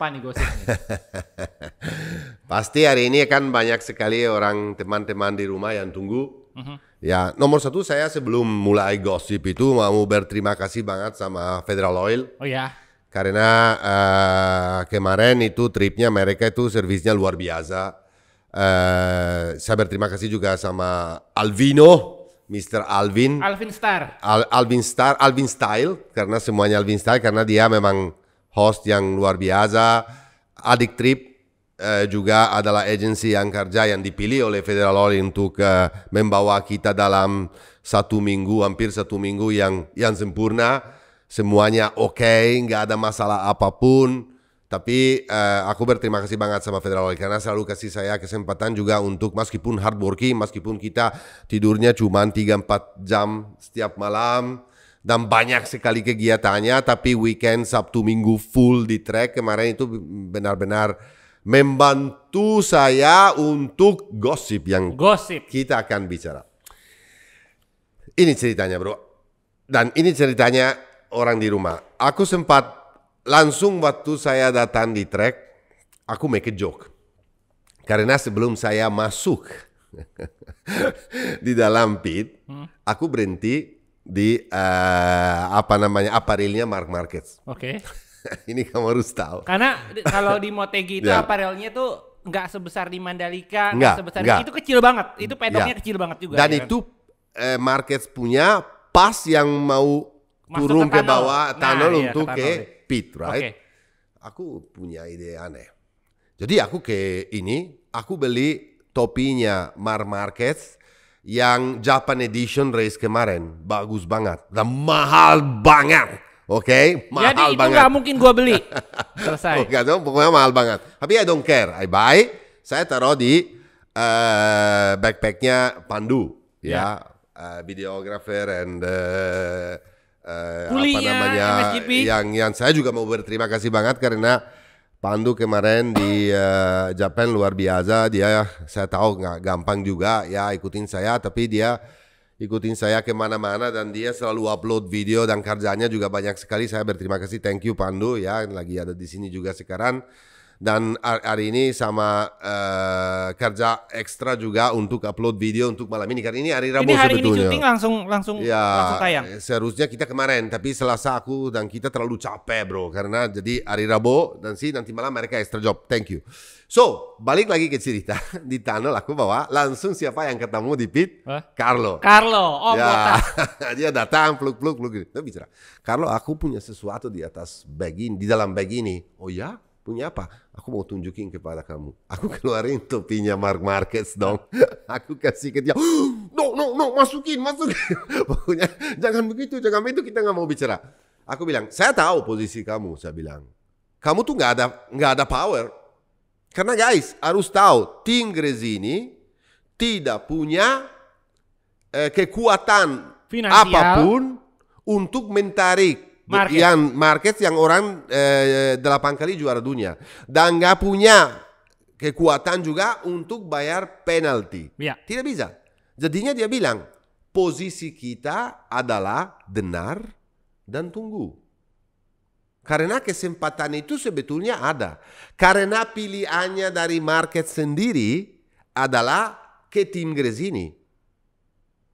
apa nih gosipnya? Pasti hari ini kan banyak sekali orang teman-teman di rumah yang tunggu. Uh mhm. -huh. Ya nomor satu saya sebelum mulai gosip itu mau berterima kasih banget sama Federal Oil. Oh ya. Karena uh, kemarin itu tripnya mereka itu servisnya luar biasa. Uh, saya berterima kasih juga sama Alvino, Mr. Alvin. Alvin Star. Al Alvin Star, Alvin Style karena semuanya Alvin Style karena dia memang host yang luar biasa. Adik Trip eh, juga adalah agensi yang kerja yang dipilih oleh Federal Oil untuk eh, membawa kita dalam satu minggu, hampir satu minggu yang yang sempurna. Semuanya oke, okay, nggak ada masalah apapun. Tapi eh, aku berterima kasih banget sama Federal Oil karena selalu kasih saya kesempatan juga untuk meskipun hard working, meskipun kita tidurnya cuma 3-4 jam setiap malam, dan banyak sekali kegiatannya tapi weekend Sabtu Minggu full di track kemarin itu benar-benar membantu saya untuk gosip yang gosip kita akan bicara. Ini ceritanya, Bro. Dan ini ceritanya orang di rumah. Aku sempat langsung waktu saya datang di track, aku make a joke. Karena sebelum saya masuk di dalam pit, hmm. aku berhenti di uh, apa namanya aparelnya Mark Marquez. Oke. Okay. Ini kamu harus tahu. Karena kalau di Motegi itu yeah. aparelnya tuh nggak sebesar di Mandalika, nggak sebesar enggak. itu kecil banget. Itu ya. pedoknya yeah. kecil banget juga. Dan ya kan? itu kan? eh, Marquez punya pas yang mau Masuk turun ke, ke bawah nah, tunnel nah, untuk iya, ke, ke pit, right? Okay. Aku punya ide aneh. Jadi aku ke ini, aku beli topinya Mark Markets yang Japan Edition race kemarin bagus banget dan mahal banget. Oke, okay? mahal Jadi itu banget. gak mungkin gua beli. Selesai. Enggak, oh, dong, pokoknya mahal banget. Tapi I don't care, I buy. Saya taruh di uh, backpacknya Pandu, yeah. ya, uh, videographer and uh, uh, apa namanya MSGP. yang yang saya juga mau berterima kasih banget karena Pandu kemarin di uh, Japan luar biasa dia saya tahu nggak gampang juga ya ikutin saya tapi dia ikutin saya kemana-mana dan dia selalu upload video dan kerjanya juga banyak sekali saya berterima kasih thank you Pandu ya lagi ada di sini juga sekarang dan hari ini sama uh, kerja ekstra juga untuk upload video untuk malam ini karena ini hari Rabu sebetulnya. ini hari sebetulnya. Ini syuting langsung langsung ya, langsung tayang. Seharusnya kita kemarin tapi Selasa aku dan kita terlalu capek bro karena jadi hari Rabu dan sih nanti malam mereka extra job. Thank you. So balik lagi ke cerita di tunnel aku bawa langsung siapa yang ketemu di pit? Huh? Carlo. Carlo. Oh ya, dia datang peluk peluk peluk. Gitu. bicara. Carlo aku punya sesuatu di atas bag ini di dalam bag ini. Oh ya? Punya apa? Aku mau tunjukin kepada kamu. Aku keluarin topinya Mark Marquez dong. Aku kasih ke dia. No, no, no, masukin, masukin. Pokoknya jangan begitu, jangan begitu kita nggak mau bicara. Aku bilang, saya tahu posisi kamu. Saya bilang, kamu tuh nggak ada nggak ada power. Karena guys harus tahu, Tim Grezini tidak punya eh, kekuatan Finansial. apapun untuk mentarik market. yang market yang orang eh, delapan kali juara dunia dan nggak punya kekuatan juga untuk bayar penalti. Ya. Tidak bisa. Jadinya dia bilang posisi kita adalah dengar dan tunggu. Karena kesempatan itu sebetulnya ada. Karena pilihannya dari market sendiri adalah ke tim Grezini.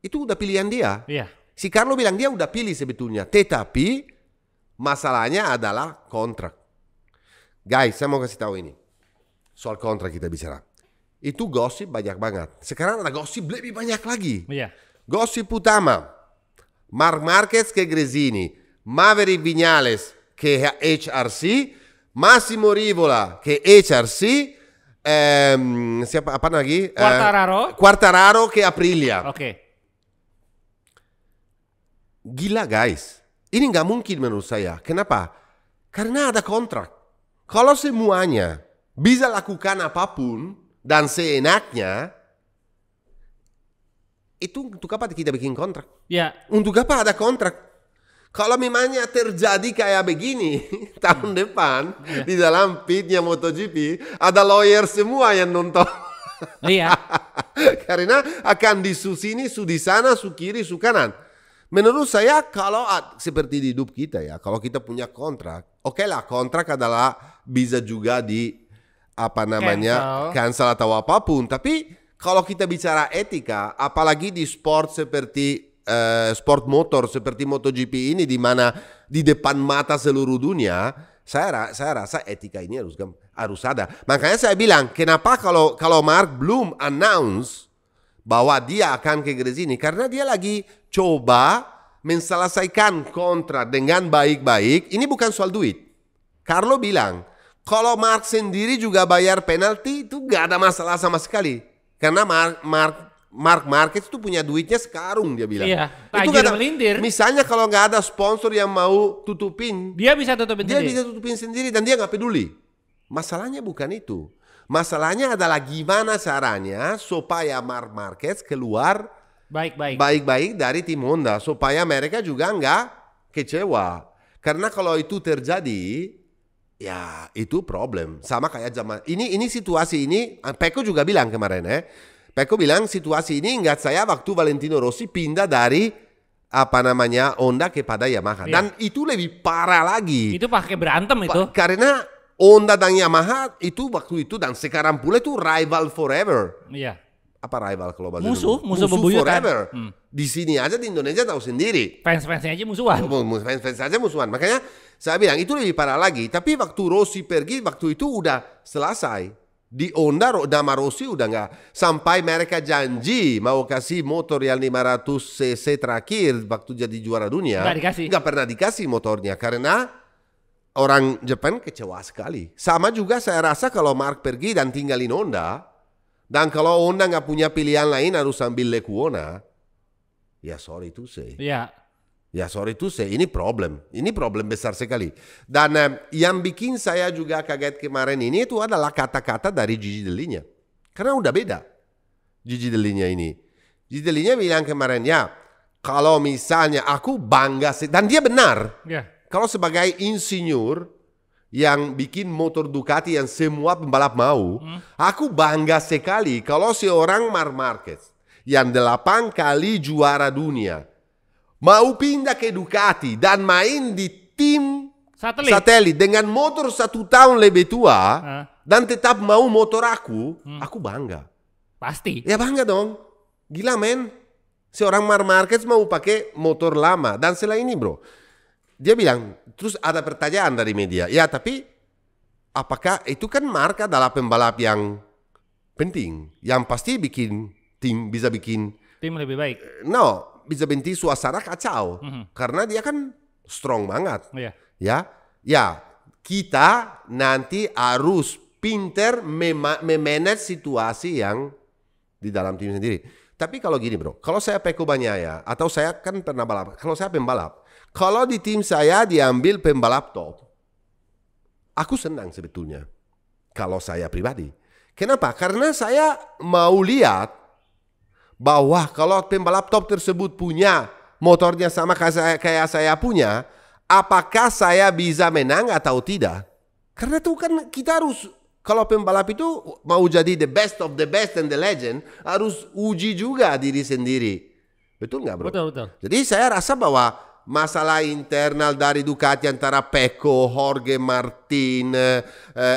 Itu udah pilihan dia. Yeah. Si Carlo bilang dia udah pilih sebetulnya. Tetapi Masalahnya adalah kontrak. Guys, saya mau kasih tahu ini. Soal kontrak kita bicara. Itu gosip banyak banget. Sekarang ada gosip lebih banyak lagi. Iya. Gosip utama. Mark Marquez ke Grezini. Maverick Vinales ke HRC. Massimo Rivola ke HRC. Ehm, siapa apa lagi? Eh, Quartararo. Eh, Quartararo ke Aprilia. Oke. Okay. Gila guys. Ini nggak mungkin menurut saya. Kenapa? Karena ada kontrak. Kalau semuanya bisa lakukan apapun dan seenaknya, itu untuk apa kita bikin kontrak? Ya. Untuk apa ada kontrak? Kalau memangnya terjadi kayak begini tahun depan yeah. di dalam pitnya MotoGP ada lawyer semua yang nonton. Iya. Karena akan disusini su di sana, su kiri, su kanan. Menurut saya kalau seperti di hidup kita ya, kalau kita punya kontrak, oke okay lah kontrak adalah bisa juga di apa namanya cancel, cancel atau apapun. Tapi kalau kita bicara etika, apalagi di sport seperti uh, sport motor seperti MotoGP ini di mana di depan mata seluruh dunia, saya saya rasa etika ini harus harus ada. Makanya saya bilang kenapa kalau kalau Mark belum announce bahwa dia akan ke ini karena dia lagi coba menyelesaikan kontrak dengan baik-baik. Ini bukan soal duit. Carlo bilang, kalau Mark sendiri juga bayar penalti itu gak ada masalah sama sekali. Karena Mark, Mark Mark Marquez itu punya duitnya sekarung dia bilang. Iya. Itu ada, melindir. Misalnya kalau gak ada sponsor yang mau tutupin, dia bisa tutupin dia sendiri. bisa tutupin sendiri dan dia gak peduli. Masalahnya bukan itu. Masalahnya adalah gimana caranya supaya Mark Marquez keluar baik-baik baik-baik dari tim Honda supaya mereka juga nggak kecewa. Karena kalau itu terjadi, ya itu problem. Sama kayak zaman ini ini situasi ini ah, Peko juga bilang kemarin eh. Peko bilang situasi ini ingat saya waktu Valentino Rossi pindah dari apa namanya Honda kepada Yamaha. Iya. Dan itu lebih parah lagi. Itu pakai berantem itu. Pa karena Honda dan Yamaha itu waktu itu dan sekarang pula itu rival forever. Iya. Apa rival kalau bahasa Musuh, musuh, musuh forever. Hmm. Di sini aja di Indonesia tahu sendiri. Fans-fansnya aja musuhan. Fans-fans aja musuhan. Makanya saya bilang itu lebih parah lagi. Tapi waktu Rossi pergi waktu itu udah selesai. Di Honda nama Rossi udah nggak sampai mereka janji mau kasih motor yang 500 cc terakhir waktu jadi juara dunia. Nggak Nggak pernah dikasih motornya karena orang Jepang kecewa sekali. Sama juga saya rasa kalau Mark pergi dan tinggalin Honda, dan kalau Honda nggak punya pilihan lain harus ambil Lekuona, ya sorry to say. Ya. Ya sorry to say, ini problem. Ini problem besar sekali. Dan eh, yang bikin saya juga kaget kemarin ini itu adalah kata-kata dari Gigi Delinya. Karena udah beda Gigi Delinya ini. Gigi Delinya bilang kemarin, ya kalau misalnya aku bangga, dan dia benar. Ya kalau sebagai insinyur yang bikin motor Ducati yang semua pembalap mau, hmm. aku bangga sekali kalau seorang Mar Marquez yang delapan kali juara dunia mau pindah ke Ducati dan main di tim satelit, satelit dengan motor satu tahun lebih tua dan tetap mau motor aku, hmm. aku bangga. Pasti. Ya bangga dong. Gila men. Seorang Mar Marquez mau pakai motor lama dan selain ini bro dia bilang terus ada pertanyaan dari media ya tapi apakah itu kan marka adalah pembalap yang penting yang pasti bikin tim bisa bikin tim lebih baik eh, no bisa binti suasana kacau mm -hmm. karena dia kan strong banget yeah. ya ya kita nanti harus pinter memanage situasi yang di dalam tim sendiri tapi kalau gini bro kalau saya Peko ya, atau saya kan pernah balap kalau saya pembalap kalau di tim saya diambil pembalap top, aku senang sebetulnya. Kalau saya pribadi. Kenapa? Karena saya mau lihat bahwa kalau pembalap top tersebut punya motornya sama kayak saya punya, apakah saya bisa menang atau tidak? Karena itu kan kita harus kalau pembalap itu mau jadi the best of the best and the legend harus uji juga diri sendiri. Betul nggak bro? Betul betul. Jadi saya rasa bahwa masalah internal dari Ducati antara Pecco, Jorge Martin, eh,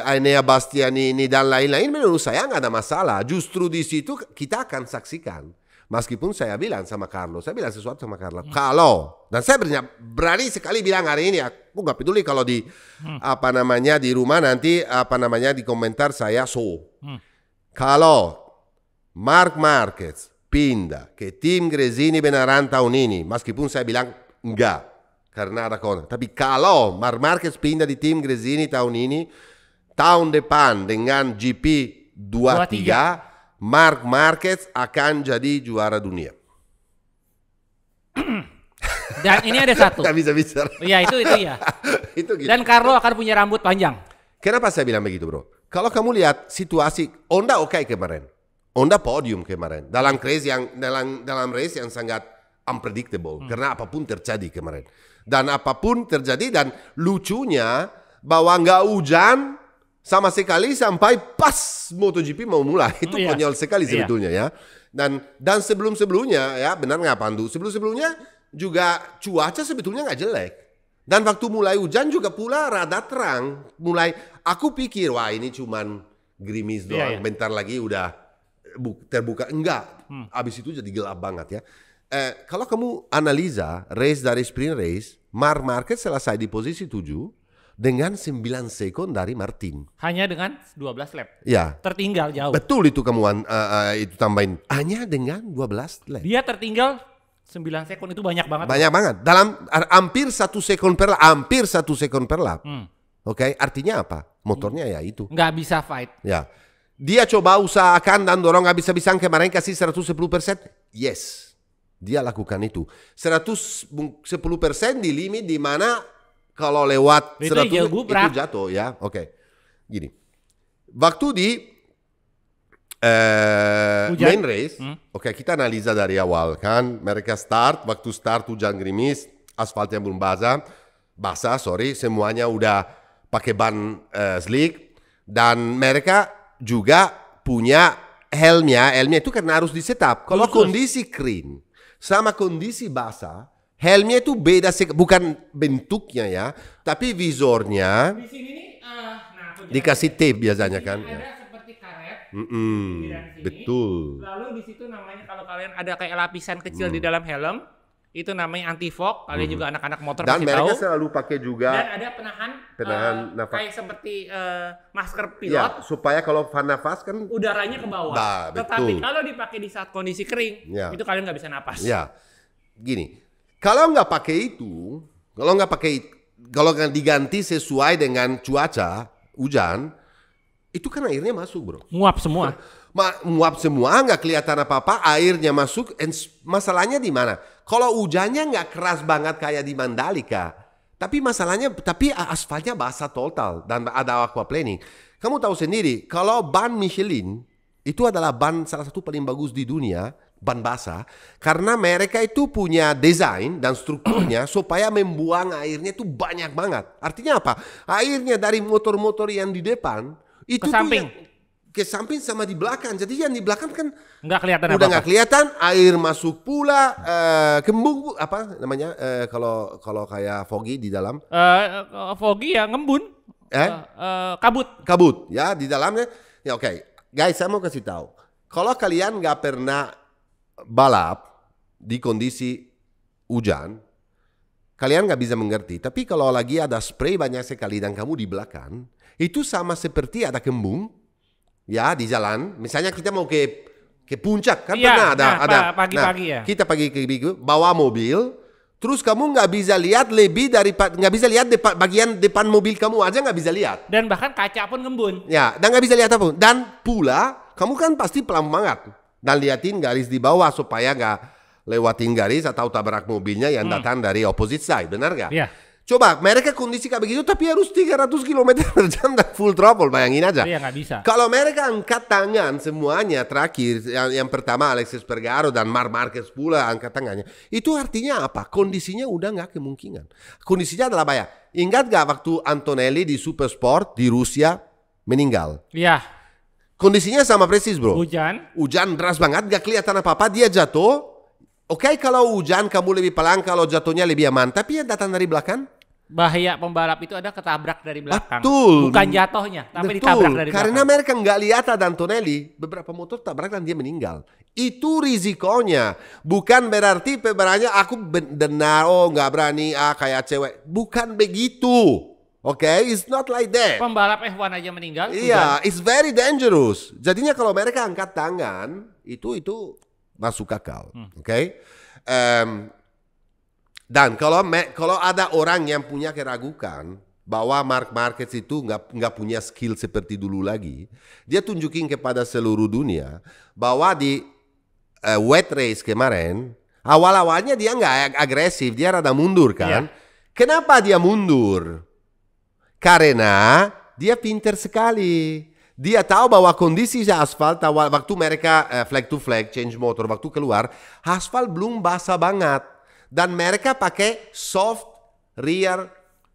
Aenea Bastianini dan lain-lain menurut saya nggak ada masalah. Justru di situ kita akan saksikan. Meskipun saya bilang sama Carlo, saya bilang sesuatu sama Carlo. Yeah. Kalau dan saya berani sekali bilang hari ini aku nggak peduli kalau di hmm. apa namanya di rumah nanti apa namanya di komentar saya so. Hmm. Kalau Mark Marquez pindah ke tim Gresini Benaranta Unini, meskipun saya bilang enggak karena ada kontra tapi kalau Mar Marquez pindah di tim Gresini Taunini tahun Depan dengan GP 23 Mark Marquez akan jadi juara dunia dan ini ada satu Gak bisa bisa Iya itu itu ya itu gitu. Dan Carlo akan punya rambut panjang Kenapa saya bilang begitu bro? Kalau kamu lihat situasi Honda oke okay kemarin Honda podium kemarin dalam race yang dalam dalam race yang sangat unpredictable hmm. karena apapun terjadi kemarin dan apapun terjadi dan lucunya bahwa nggak hujan sama sekali sampai pas MotoGP mau mulai itu yeah. konyol sekali iya. sebetulnya yeah. ya dan dan sebelum sebelumnya ya benar nggak Pandu sebelum sebelumnya juga cuaca sebetulnya nggak jelek dan waktu mulai hujan juga pula rada terang mulai aku pikir wah ini cuman grimis iya, doang yeah, yeah. bentar lagi udah terbuka enggak hmm. abis itu jadi gelap banget ya eh, kalau kamu analisa race dari sprint race, Mar Market selesai di posisi 7 dengan 9 second dari Martin. Hanya dengan 12 lap. Ya. Tertinggal jauh. Betul itu kamu uh, uh, itu tambahin. Hanya dengan 12 lap. Dia tertinggal 9 second itu banyak banget. Banyak banget. Dalam hampir satu second per lap, hampir satu second per lap. Hmm. Oke, okay? artinya apa? Motornya ya itu. Nggak bisa fight. Ya. Dia coba usahakan dan dorong habis-habisan kemarin kasih 110%. Yes dia lakukan itu 110 persen di limit di mana kalau lewat itu 100 itu jatuh ya oke okay. gini waktu di uh, main race hmm? oke okay, kita analisa dari awal kan mereka start waktu start hujan gerimis asfaltnya belum basah basah sorry semuanya udah pakai ban uh, slick dan mereka juga punya helmnya helmnya itu karena harus di setup kalau kondisi clean sama kondisi basah, helmnya itu beda, sih bukan bentuknya ya, tapi visornya. Di sini uh, nah, dikasih tape biasanya kan. Ya. Ada ya. seperti karet. Mm -mm, Betul. Lalu di situ namanya kalau kalian ada kayak lapisan kecil mm. di dalam helm itu namanya anti fog mm hmm. juga anak-anak motor dan mereka tahu. selalu pakai juga dan ada penahan penahan uh, nafas kayak seperti uh, masker ya, pilot ya, supaya kalau nafas kan udaranya ke bawah nah, tetapi betul. kalau dipakai di saat kondisi kering ya. itu kalian nggak bisa nafas ya gini kalau nggak pakai itu kalau nggak pakai kalau nggak diganti sesuai dengan cuaca hujan itu kan airnya masuk bro nguap semua nah, menguap semua, nggak kelihatan apa-apa, airnya masuk. And masalahnya di mana? Kalau hujannya nggak keras banget kayak di Mandalika, tapi masalahnya, tapi aspalnya basah total dan ada aqua planning Kamu tahu sendiri, kalau ban Michelin itu adalah ban salah satu paling bagus di dunia, ban basah, karena mereka itu punya desain dan strukturnya supaya membuang airnya itu banyak banget. Artinya apa? Airnya dari motor-motor yang di depan itu ke samping. Tuh yang, ke samping sama di belakang. Jadi yang di belakang kan nggak kelihatan udah nggak kelihatan, air masuk pula, uh, kembung apa namanya uh, kalau kalau kayak foggy di dalam. Uh, foggy ya ngembun. Eh? Uh, uh, kabut. Kabut ya di dalamnya. Ya oke, okay. guys saya mau kasih tahu. Kalau kalian nggak pernah balap di kondisi hujan, kalian nggak bisa mengerti. Tapi kalau lagi ada spray banyak sekali dan kamu di belakang, itu sama seperti ada kembung ya di jalan misalnya kita mau ke ke puncak kan ya, pernah ada nah, ada pagi-pagi nah, ya kita pagi ke bawa mobil terus kamu nggak bisa lihat lebih dari nggak bisa lihat depan bagian depan mobil kamu aja nggak bisa lihat dan bahkan kaca pun ngembun ya dan nggak bisa lihat apapun dan pula kamu kan pasti pelan banget dan liatin garis di bawah supaya nggak lewatin garis atau tabrak mobilnya yang hmm. datang dari opposite side benar nggak? Ya. Coba mereka kondisi kayak begitu tapi harus 300 km per jam dan full trouble bayangin aja. Iya nggak bisa. Kalau mereka angkat tangan semuanya terakhir yang, yang pertama Alexis Pergaro dan Mar Marquez pula angkat tangannya. Itu artinya apa? Kondisinya udah nggak kemungkinan. Kondisinya adalah bayar. Ingat gak waktu Antonelli di Supersport di Rusia meninggal? Iya. Kondisinya sama persis bro. Hujan. Hujan deras banget gak kelihatan apa-apa dia jatuh. Oke okay, kalau hujan kamu lebih pelan kalau jatuhnya lebih aman. Tapi yang datang dari belakang bahaya pembalap itu ada ketabrak dari belakang. Betul. Bukan jatuhnya, tapi Betul. ditabrak dari belakang. Karena mereka nggak lihat ada Antonelli, beberapa motor tabrak dan dia meninggal. Itu risikonya. Bukan berarti pembalapnya aku benar, oh nggak berani, ah kayak cewek. Bukan begitu. Oke, okay? it's not like that. Pembalap F1 aja meninggal. Iya, yeah, it's very dangerous. Jadinya kalau mereka angkat tangan, itu itu masuk akal. Hmm. Oke. Okay? Um, dan kalau me, kalau ada orang yang punya keragukan bahwa Mark Marquez itu nggak nggak punya skill seperti dulu lagi, dia tunjukin kepada seluruh dunia bahwa di uh, eh, wet race kemarin awal awalnya dia nggak agresif, dia rada mundur iya. kan. Yeah. Kenapa dia mundur? Karena dia pinter sekali. Dia tahu bahwa kondisi asfal waktu mereka eh, flag to flag change motor waktu keluar, aspal belum basah banget dan mereka pakai soft rear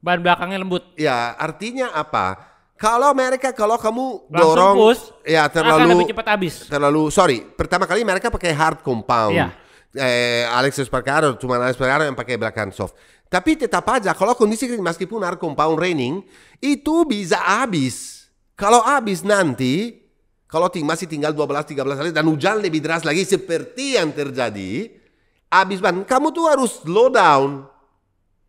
ban belakangnya lembut. Ya, artinya apa? Kalau mereka kalau kamu Langsung dorong push, ya terlalu akan lebih cepat habis. Terlalu sorry, pertama kali mereka pakai hard compound. Ya. Eh, Alex Espargaro cuma Alex Espargaro yang pakai belakang soft. Tapi tetap aja kalau kondisi meskipun hard compound raining itu bisa habis. Kalau habis nanti kalau ting masih tinggal 12 13 hari dan hujan lebih deras lagi seperti yang terjadi Abis ban, kamu tuh harus slow down.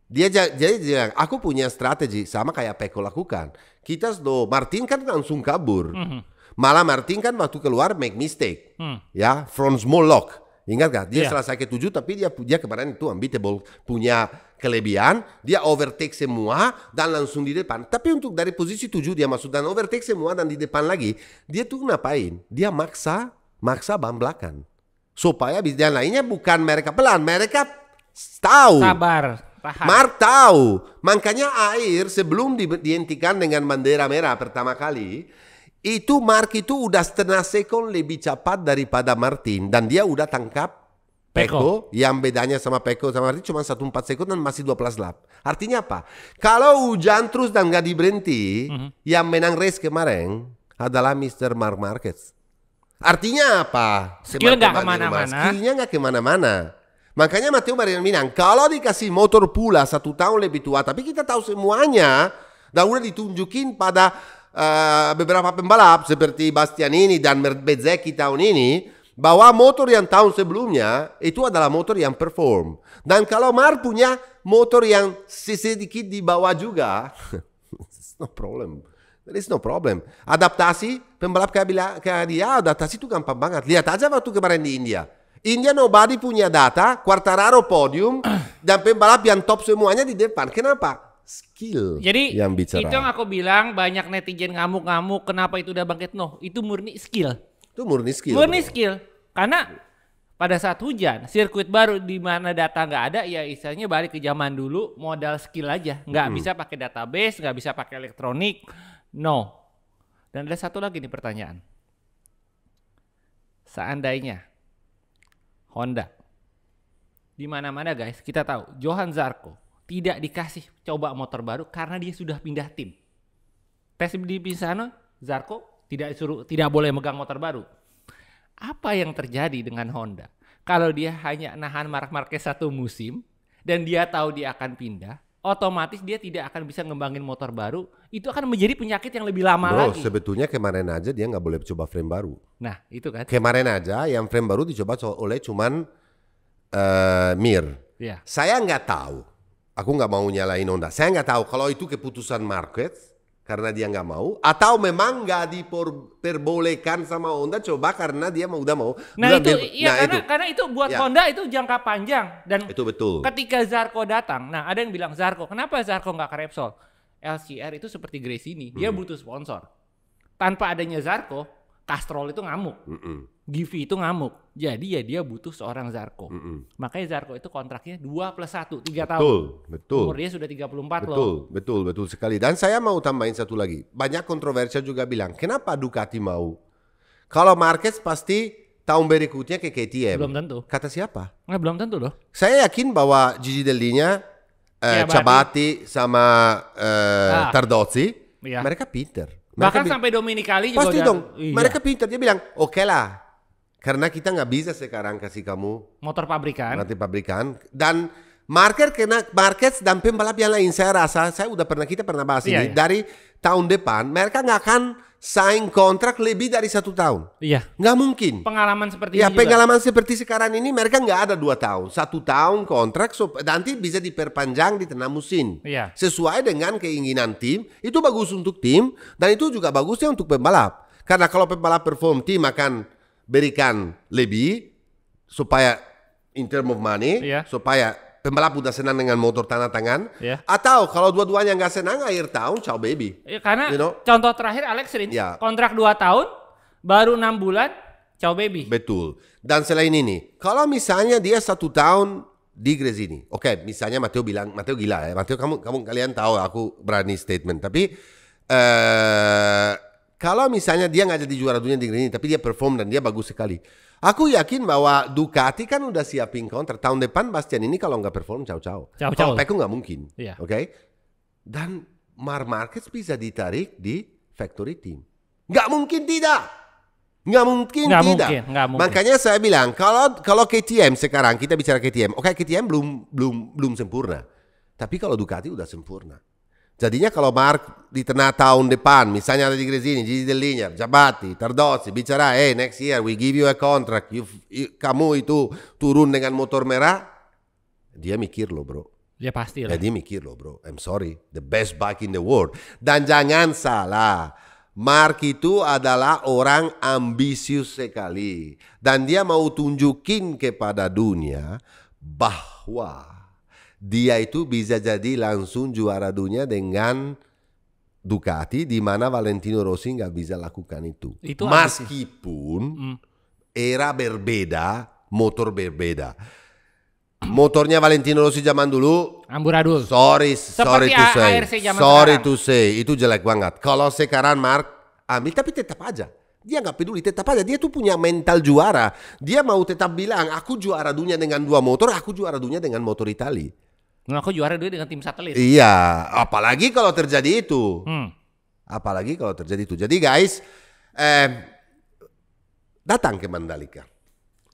Dia jadi dia, aku punya strategi sama kayak Peko lakukan. Kita slow. Martin kan langsung kabur. Mm -hmm. Malah Martin kan waktu keluar make mistake. Mm. Ya, from small lock. Ingat gak? Dia yeah. salah sakit tujuh tapi dia dia kemarin itu unbeatable punya kelebihan, dia overtake semua dan langsung di depan. Tapi untuk dari posisi tujuh dia masuk dan overtake semua dan di depan lagi, dia tuh ngapain? Dia maksa maksa ban belakang supaya bisnis lainnya bukan mereka pelan, mereka tahu. Sabar. Paham. Mark tahu, makanya air sebelum di, dihentikan dengan bendera merah pertama kali, itu Mark itu udah setengah sekon lebih cepat daripada Martin dan dia udah tangkap Peko. Peko yang bedanya sama Peko sama Martin cuma satu empat sekon dan masih 12 lap. Artinya apa? Kalau hujan terus dan gak diberhenti, mm -hmm. yang menang race kemarin adalah Mr. Mark Marquez. Artinya apa? Skill nggak kemana-mana. Skillnya nggak kemana-mana. Makanya Matteo Marino bilang, kalau dikasih motor pula satu tahun lebih tua, tapi kita tahu semuanya, dan udah ditunjukin pada uh, beberapa pembalap seperti Bastianini dan Bezzecchi tahun ini, bahwa motor yang tahun sebelumnya itu adalah motor yang perform. Dan kalau Mar punya motor yang sedikit di bawah juga, it's no problem. There is no problem. Adaptasi, pembalap adaptasi itu gampang banget. Lihat aja waktu kemarin di India. India nobody punya data, Quartararo podium, dan pembalap yang top semuanya di depan. Kenapa? Skill Jadi, yang bicara. itu yang aku bilang banyak netizen ngamuk-ngamuk kenapa itu udah bangkit. No, itu murni skill. Itu murni skill. Murni bro. skill. Karena pada saat hujan, sirkuit baru di mana data nggak ada, ya istilahnya balik ke zaman dulu modal skill aja. Nggak hmm. bisa pakai database, nggak bisa pakai elektronik No. Dan ada satu lagi nih pertanyaan. Seandainya Honda di mana-mana guys, kita tahu Johan Zarco tidak dikasih coba motor baru karena dia sudah pindah tim. Tes di Pisano, Zarco tidak suruh, tidak boleh megang motor baru. Apa yang terjadi dengan Honda? Kalau dia hanya nahan Mark Marquez satu musim dan dia tahu dia akan pindah, otomatis dia tidak akan bisa ngembangin motor baru, itu akan menjadi penyakit yang lebih lama Bro, lagi. sebetulnya kemarin aja dia nggak boleh coba frame baru. Nah, itu kan. Kemarin aja yang frame baru dicoba oleh cuman uh, Mir. Yeah. Saya nggak tahu, aku nggak mau nyalain Honda. Saya nggak tahu kalau itu keputusan market karena dia nggak mau atau memang nggak diperbolehkan sama Honda coba karena dia mau udah mau nah udah itu ya nah karena itu. karena itu buat ya. Honda itu jangka panjang dan itu betul ketika Zarko datang nah ada yang bilang Zarko kenapa Zarko nggak ke Repsol LCR itu seperti Grace ini dia hmm. butuh sponsor tanpa adanya Zarko Castrol itu ngamuk -mm. Givi itu ngamuk jadi ya dia butuh seorang Zarko. Mm mm Makanya Zarko itu kontraknya 2 plus 1, 3 betul, tahun. Betul, betul. Umur dia sudah 34 betul, loh. Betul, betul, betul sekali. Dan saya mau tambahin satu lagi. Banyak kontroversial juga bilang, kenapa Ducati mau? Kalau Marquez pasti tahun berikutnya ke KTM. Belum tentu. Kata siapa? Nah, belum tentu loh. Saya yakin bahwa Gigi Dellinya, eh, ya, Chabati sama eh, ah. Tardozzi, ya. mereka pinter. Mereka Bahkan sampai Dominicali juga. Pasti dong, iya. mereka pinter. Dia bilang, oke okay lah karena kita nggak bisa sekarang kasih kamu motor pabrikan. Nanti pabrikan dan market kena market dan pembalap yang lain saya rasa saya udah pernah kita pernah bahas iya, ini iya. dari tahun depan mereka nggak akan sign kontrak lebih dari satu tahun. Iya. Nggak mungkin. Pengalaman seperti ya, ini pengalaman juga. seperti sekarang ini mereka nggak ada dua tahun, satu tahun kontrak so, nanti bisa diperpanjang di tengah musim. Iya. Sesuai dengan keinginan tim itu bagus untuk tim dan itu juga bagusnya untuk pembalap karena kalau pembalap perform tim akan berikan lebih supaya in term of money yeah. supaya pembalap udah senang dengan motor tanah tangan yeah. atau kalau dua-duanya nggak senang akhir tahun ciao baby ya, karena you know? contoh terakhir Alex Rins yeah. kontrak 2 tahun baru enam bulan ciao baby betul dan selain ini kalau misalnya dia satu tahun di Gresini oke okay, misalnya Matteo bilang Matteo gila ya Matteo kamu kamu kalian tahu aku berani statement tapi eh kalau misalnya dia nggak jadi juara dunia di Green, tapi dia perform dan dia bagus sekali. Aku yakin bahwa Ducati kan udah siapin counter. Tahun depan Bastian ini kalau nggak perform, ciao-ciao. Ciao-ciao. Kalau nggak mungkin. Yeah. Oke? Okay? Dan Mar Marquez bisa ditarik di factory team. Nggak mungkin tidak. Nggak mungkin nggak tidak. Mungkin, nggak mungkin. Makanya saya bilang kalau kalau KTM sekarang kita bicara KTM, oke okay, KTM belum belum belum sempurna. Tapi kalau Ducati udah sempurna. Jadinya kalau Mark di tengah tahun depan, misalnya ada di Gresini, Gigi Delliner, Jabati, Tardozzi, bicara, hey next year we give you a contract, you, you, kamu itu turun dengan motor merah, dia mikir loh bro. dia pasti lah. Ya dia mikir loh bro, I'm sorry, the best bike in the world. Dan jangan salah, Mark itu adalah orang ambisius sekali. Dan dia mau tunjukin kepada dunia bahwa dia itu bisa jadi langsung juara dunia dengan Ducati di mana Valentino Rossi nggak bisa lakukan itu. itu Meskipun mm. era berbeda, motor berbeda. Motornya Valentino Rossi zaman dulu amburadul. Sorry, Seperti sorry to say. sorry sekarang. to say, itu jelek banget. Kalau sekarang Mark ambil tapi tetap aja dia nggak peduli tetap aja dia tuh punya mental juara dia mau tetap bilang aku juara dunia dengan dua motor aku juara dunia dengan motor Italia. Ngaku juara dulu dengan tim satelit. Iya, apalagi kalau terjadi itu. Hmm. Apalagi kalau terjadi itu. Jadi guys, eh, datang ke Mandalika.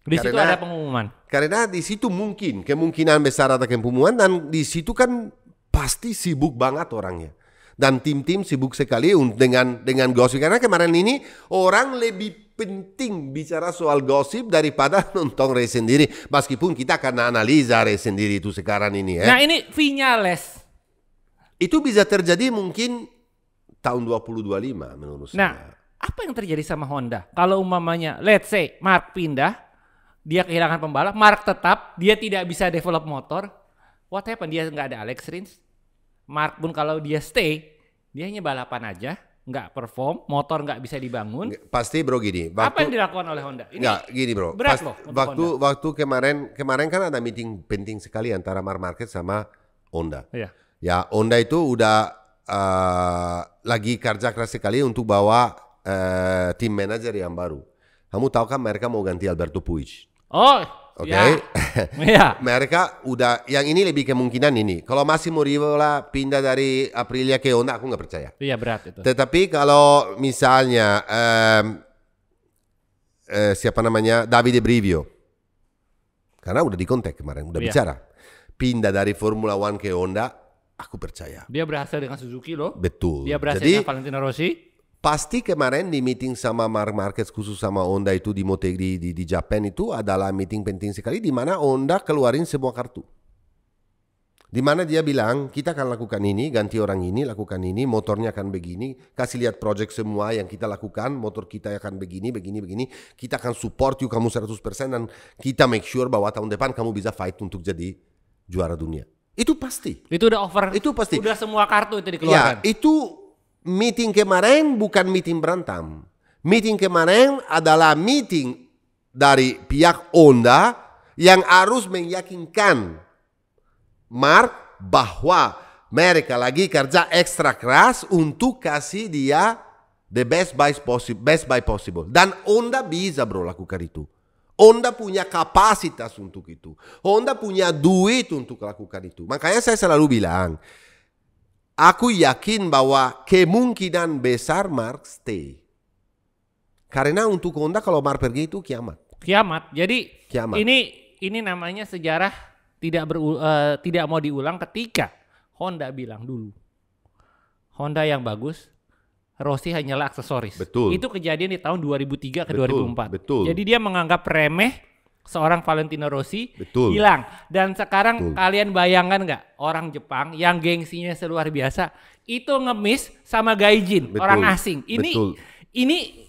Di karena, situ ada pengumuman. Karena di situ mungkin kemungkinan besar ada pengumuman dan di situ kan pasti sibuk banget orangnya. Dan tim-tim sibuk sekali dengan dengan gosip karena kemarin ini orang lebih penting bicara soal gosip daripada nonton race sendiri. Meskipun kita karena analisa race sendiri itu sekarang ini. ya. Nah ini Vinales. Itu bisa terjadi mungkin tahun 2025 menurut nah, saya. Nah apa yang terjadi sama Honda? Kalau umpamanya let's say Mark pindah, dia kehilangan pembalap, Mark tetap, dia tidak bisa develop motor. What happened? Dia nggak ada Alex Rins. Mark pun kalau dia stay, dia hanya balapan aja nggak perform, motor nggak bisa dibangun. Pasti bro gini. Waktu, apa yang dilakukan oleh Honda? Ini nggak gini bro. Berat pas, loh. Waktu Honda. waktu kemarin kemarin kan ada meeting penting sekali antara Mar Market sama Honda. Iya. Ya Honda itu udah uh, lagi kerja keras sekali untuk bawa uh, tim manajer yang baru. Kamu tahu kan mereka mau ganti Alberto Puig. Oh, Oke. Okay? Ya. Iya. Mereka udah yang ini lebih kemungkinan ini. Kalau masih Massimo Rivola pindah dari Aprilia ke Honda aku nggak percaya. Iya berat itu. Tetapi kalau misalnya um, eh, siapa namanya Davide Brivio. Karena udah di kontak kemarin, udah ya. bicara. Pindah dari Formula One ke Honda, aku percaya. Dia berhasil dengan Suzuki loh. Betul. Dia berhasil Jadi, dengan Valentino Rossi. Pasti kemarin di meeting sama Mark Marquez khusus sama Honda itu di motegi di, di, di Japan itu adalah meeting penting sekali di mana Honda keluarin semua kartu. Di mana dia bilang kita akan lakukan ini, ganti orang ini, lakukan ini, motornya akan begini, kasih lihat project semua yang kita lakukan, motor kita akan begini, begini, begini, kita akan support you kamu 100% dan kita make sure bahwa tahun depan kamu bisa fight untuk jadi juara dunia. Itu pasti. Itu udah over. Itu pasti. Udah semua kartu itu dikeluarkan. Ya, itu meeting kemarin bukan meeting berantem. Meeting kemarin adalah meeting dari pihak Honda yang harus meyakinkan Mark bahwa mereka lagi kerja ekstra keras untuk kasih dia the best buy possible, best buy possible. Dan Honda bisa bro lakukan itu. Honda punya kapasitas untuk itu. Honda punya duit untuk lakukan itu. Makanya saya selalu bilang, Aku yakin bahwa kemungkinan besar Mark stay. Karena untuk Honda kalau Mark pergi itu kiamat. Kiamat. Jadi kiamat. ini ini namanya sejarah tidak ber, uh, eh, tidak mau diulang ketika Honda bilang dulu. Honda yang bagus, Rossi hanyalah aksesoris. Betul. Itu kejadian di tahun 2003 ke betul, 2004. Betul. Jadi dia menganggap remeh seorang Valentino Rossi Betul. hilang. Dan sekarang Betul. kalian bayangkan nggak orang Jepang yang gengsinya luar biasa itu ngemis sama gaijin, Betul. orang asing. Ini Betul. ini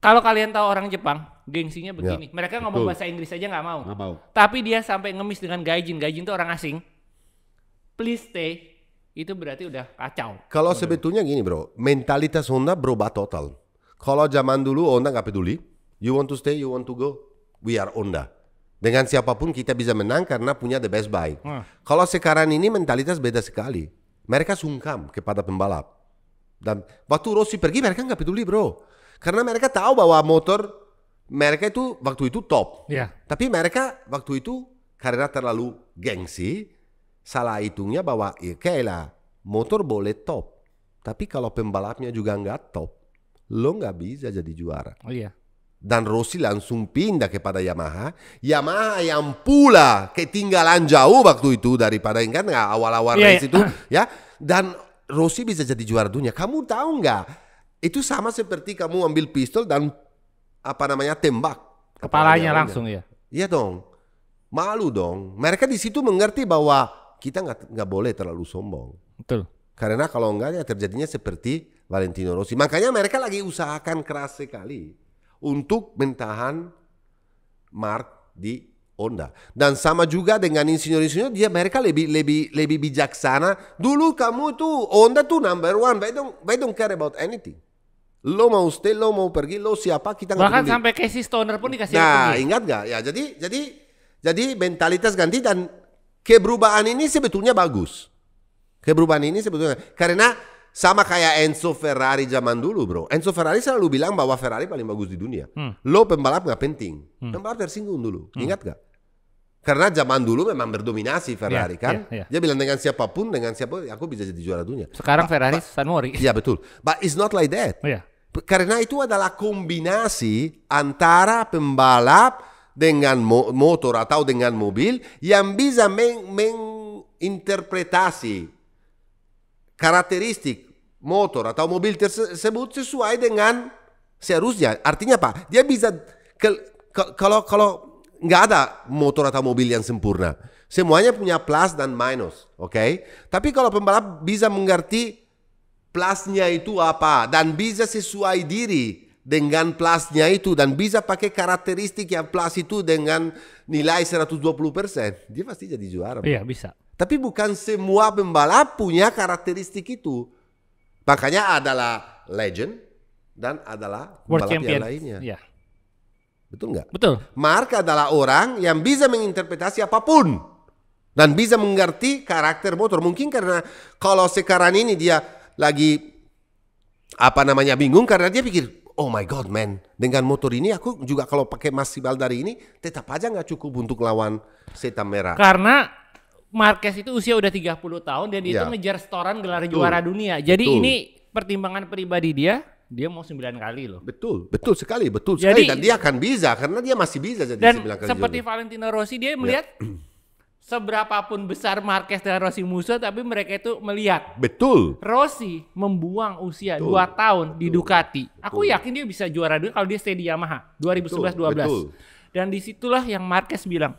kalau kalian tahu orang Jepang, gengsinya ya. begini. Ya, Mereka ngomong betul. bahasa Inggris aja nggak mau. mau. Tapi dia sampai ngemis dengan gaijin. Gaijin itu orang asing. Please stay. Itu berarti udah kacau. Kalau sebetulnya gini bro, mentalitas Honda berubah total. Kalau zaman dulu Honda nggak peduli. You want to stay, you want to go we are Onda. Dengan siapapun kita bisa menang karena punya the best bike. Hmm. Nah. Kalau sekarang ini mentalitas beda sekali. Mereka sungkam kepada pembalap. Dan waktu Rossi pergi mereka nggak peduli bro. Karena mereka tahu bahwa motor mereka itu waktu itu top. Yeah. Tapi mereka waktu itu karena terlalu gengsi, salah hitungnya bahwa ya okay lah motor boleh top. Tapi kalau pembalapnya juga nggak top, lo nggak bisa jadi juara. Oh iya. Yeah dan Rossi langsung pindah kepada Yamaha. Yamaha yang pula ketinggalan jauh waktu itu daripada yang kan awal-awal yeah, iya. race yeah. itu ya. Dan Rossi bisa jadi juara dunia. Kamu tahu nggak? Itu sama seperti kamu ambil pistol dan apa namanya tembak kepalanya langsung ya. Iya dong. Malu dong. Mereka di situ mengerti bahwa kita nggak nggak boleh terlalu sombong. Betul. Karena kalau enggak ya terjadinya seperti Valentino Rossi. Makanya mereka lagi usahakan keras sekali untuk mentahan mark di Honda. Dan sama juga dengan insinyur-insinyur dia mereka lebih lebih lebih bijaksana. Dulu kamu itu Honda tuh number one. They don't, they don't care about anything. Lo mau stay, lo mau pergi, lo siapa kita nggak Bahkan sampai Casey Stoner pun dikasih Nah, pergi. ingat nggak? Ya, jadi jadi jadi mentalitas ganti dan keberubahan ini sebetulnya bagus. Keberubahan ini sebetulnya karena sama kayak Enzo Ferrari zaman dulu bro. Enzo Ferrari selalu bilang bahwa Ferrari paling bagus di dunia. Hmm. Lo pembalap nggak penting. Hmm. Pembalap tersinggung dulu. Hmm. Ingat gak? Karena zaman dulu memang berdominasi Ferrari yeah, kan. Yeah, yeah. Dia bilang dengan siapapun, dengan siapa aku bisa jadi juara dunia. Sekarang ba, Ferrari San Mori. Iya betul. But it's not like that. Oh, iya. yeah. Karena itu adalah kombinasi antara pembalap dengan mo motor atau dengan mobil yang bisa menginterpretasi karakteristik motor atau mobil tersebut sesuai dengan seharusnya. Artinya apa? Dia bisa ke, ke, kalau kalau nggak ada motor atau mobil yang sempurna, semuanya punya plus dan minus, oke? Okay? Tapi kalau pembalap bisa mengerti plusnya itu apa dan bisa sesuai diri dengan plusnya itu dan bisa pakai karakteristik yang plus itu dengan nilai 120%, dia pasti jadi juara. Iya, bisa. Tapi bukan semua pembalap punya karakteristik itu. Makanya adalah legend dan adalah World pembalap champion. yang lainnya. Yeah. Betul nggak? Betul. Mark adalah orang yang bisa menginterpretasi apapun dan bisa mengerti karakter motor. Mungkin karena kalau sekarang ini dia lagi apa namanya bingung karena dia pikir oh my god man dengan motor ini aku juga kalau pakai Mas dari ini tetap aja nggak cukup untuk lawan setan merah. Karena Marquez itu usia udah 30 tahun dan dia yeah. itu ngejar setoran gelar betul. juara dunia. Jadi betul. ini pertimbangan pribadi dia, dia mau 9 kali loh. Betul, betul sekali, betul jadi, sekali dan dia akan bisa karena dia masih bisa jadi dan 9 kali. seperti Valentino Rossi dia iya. melihat yeah. seberapapun besar Marquez dan Rossi musuh tapi mereka itu melihat. Betul. Rossi membuang usia betul. 2 tahun betul. di Ducati. Betul. Aku yakin dia bisa juara dunia kalau dia stay di Yamaha 2011 2012 Dan disitulah yang Marquez bilang,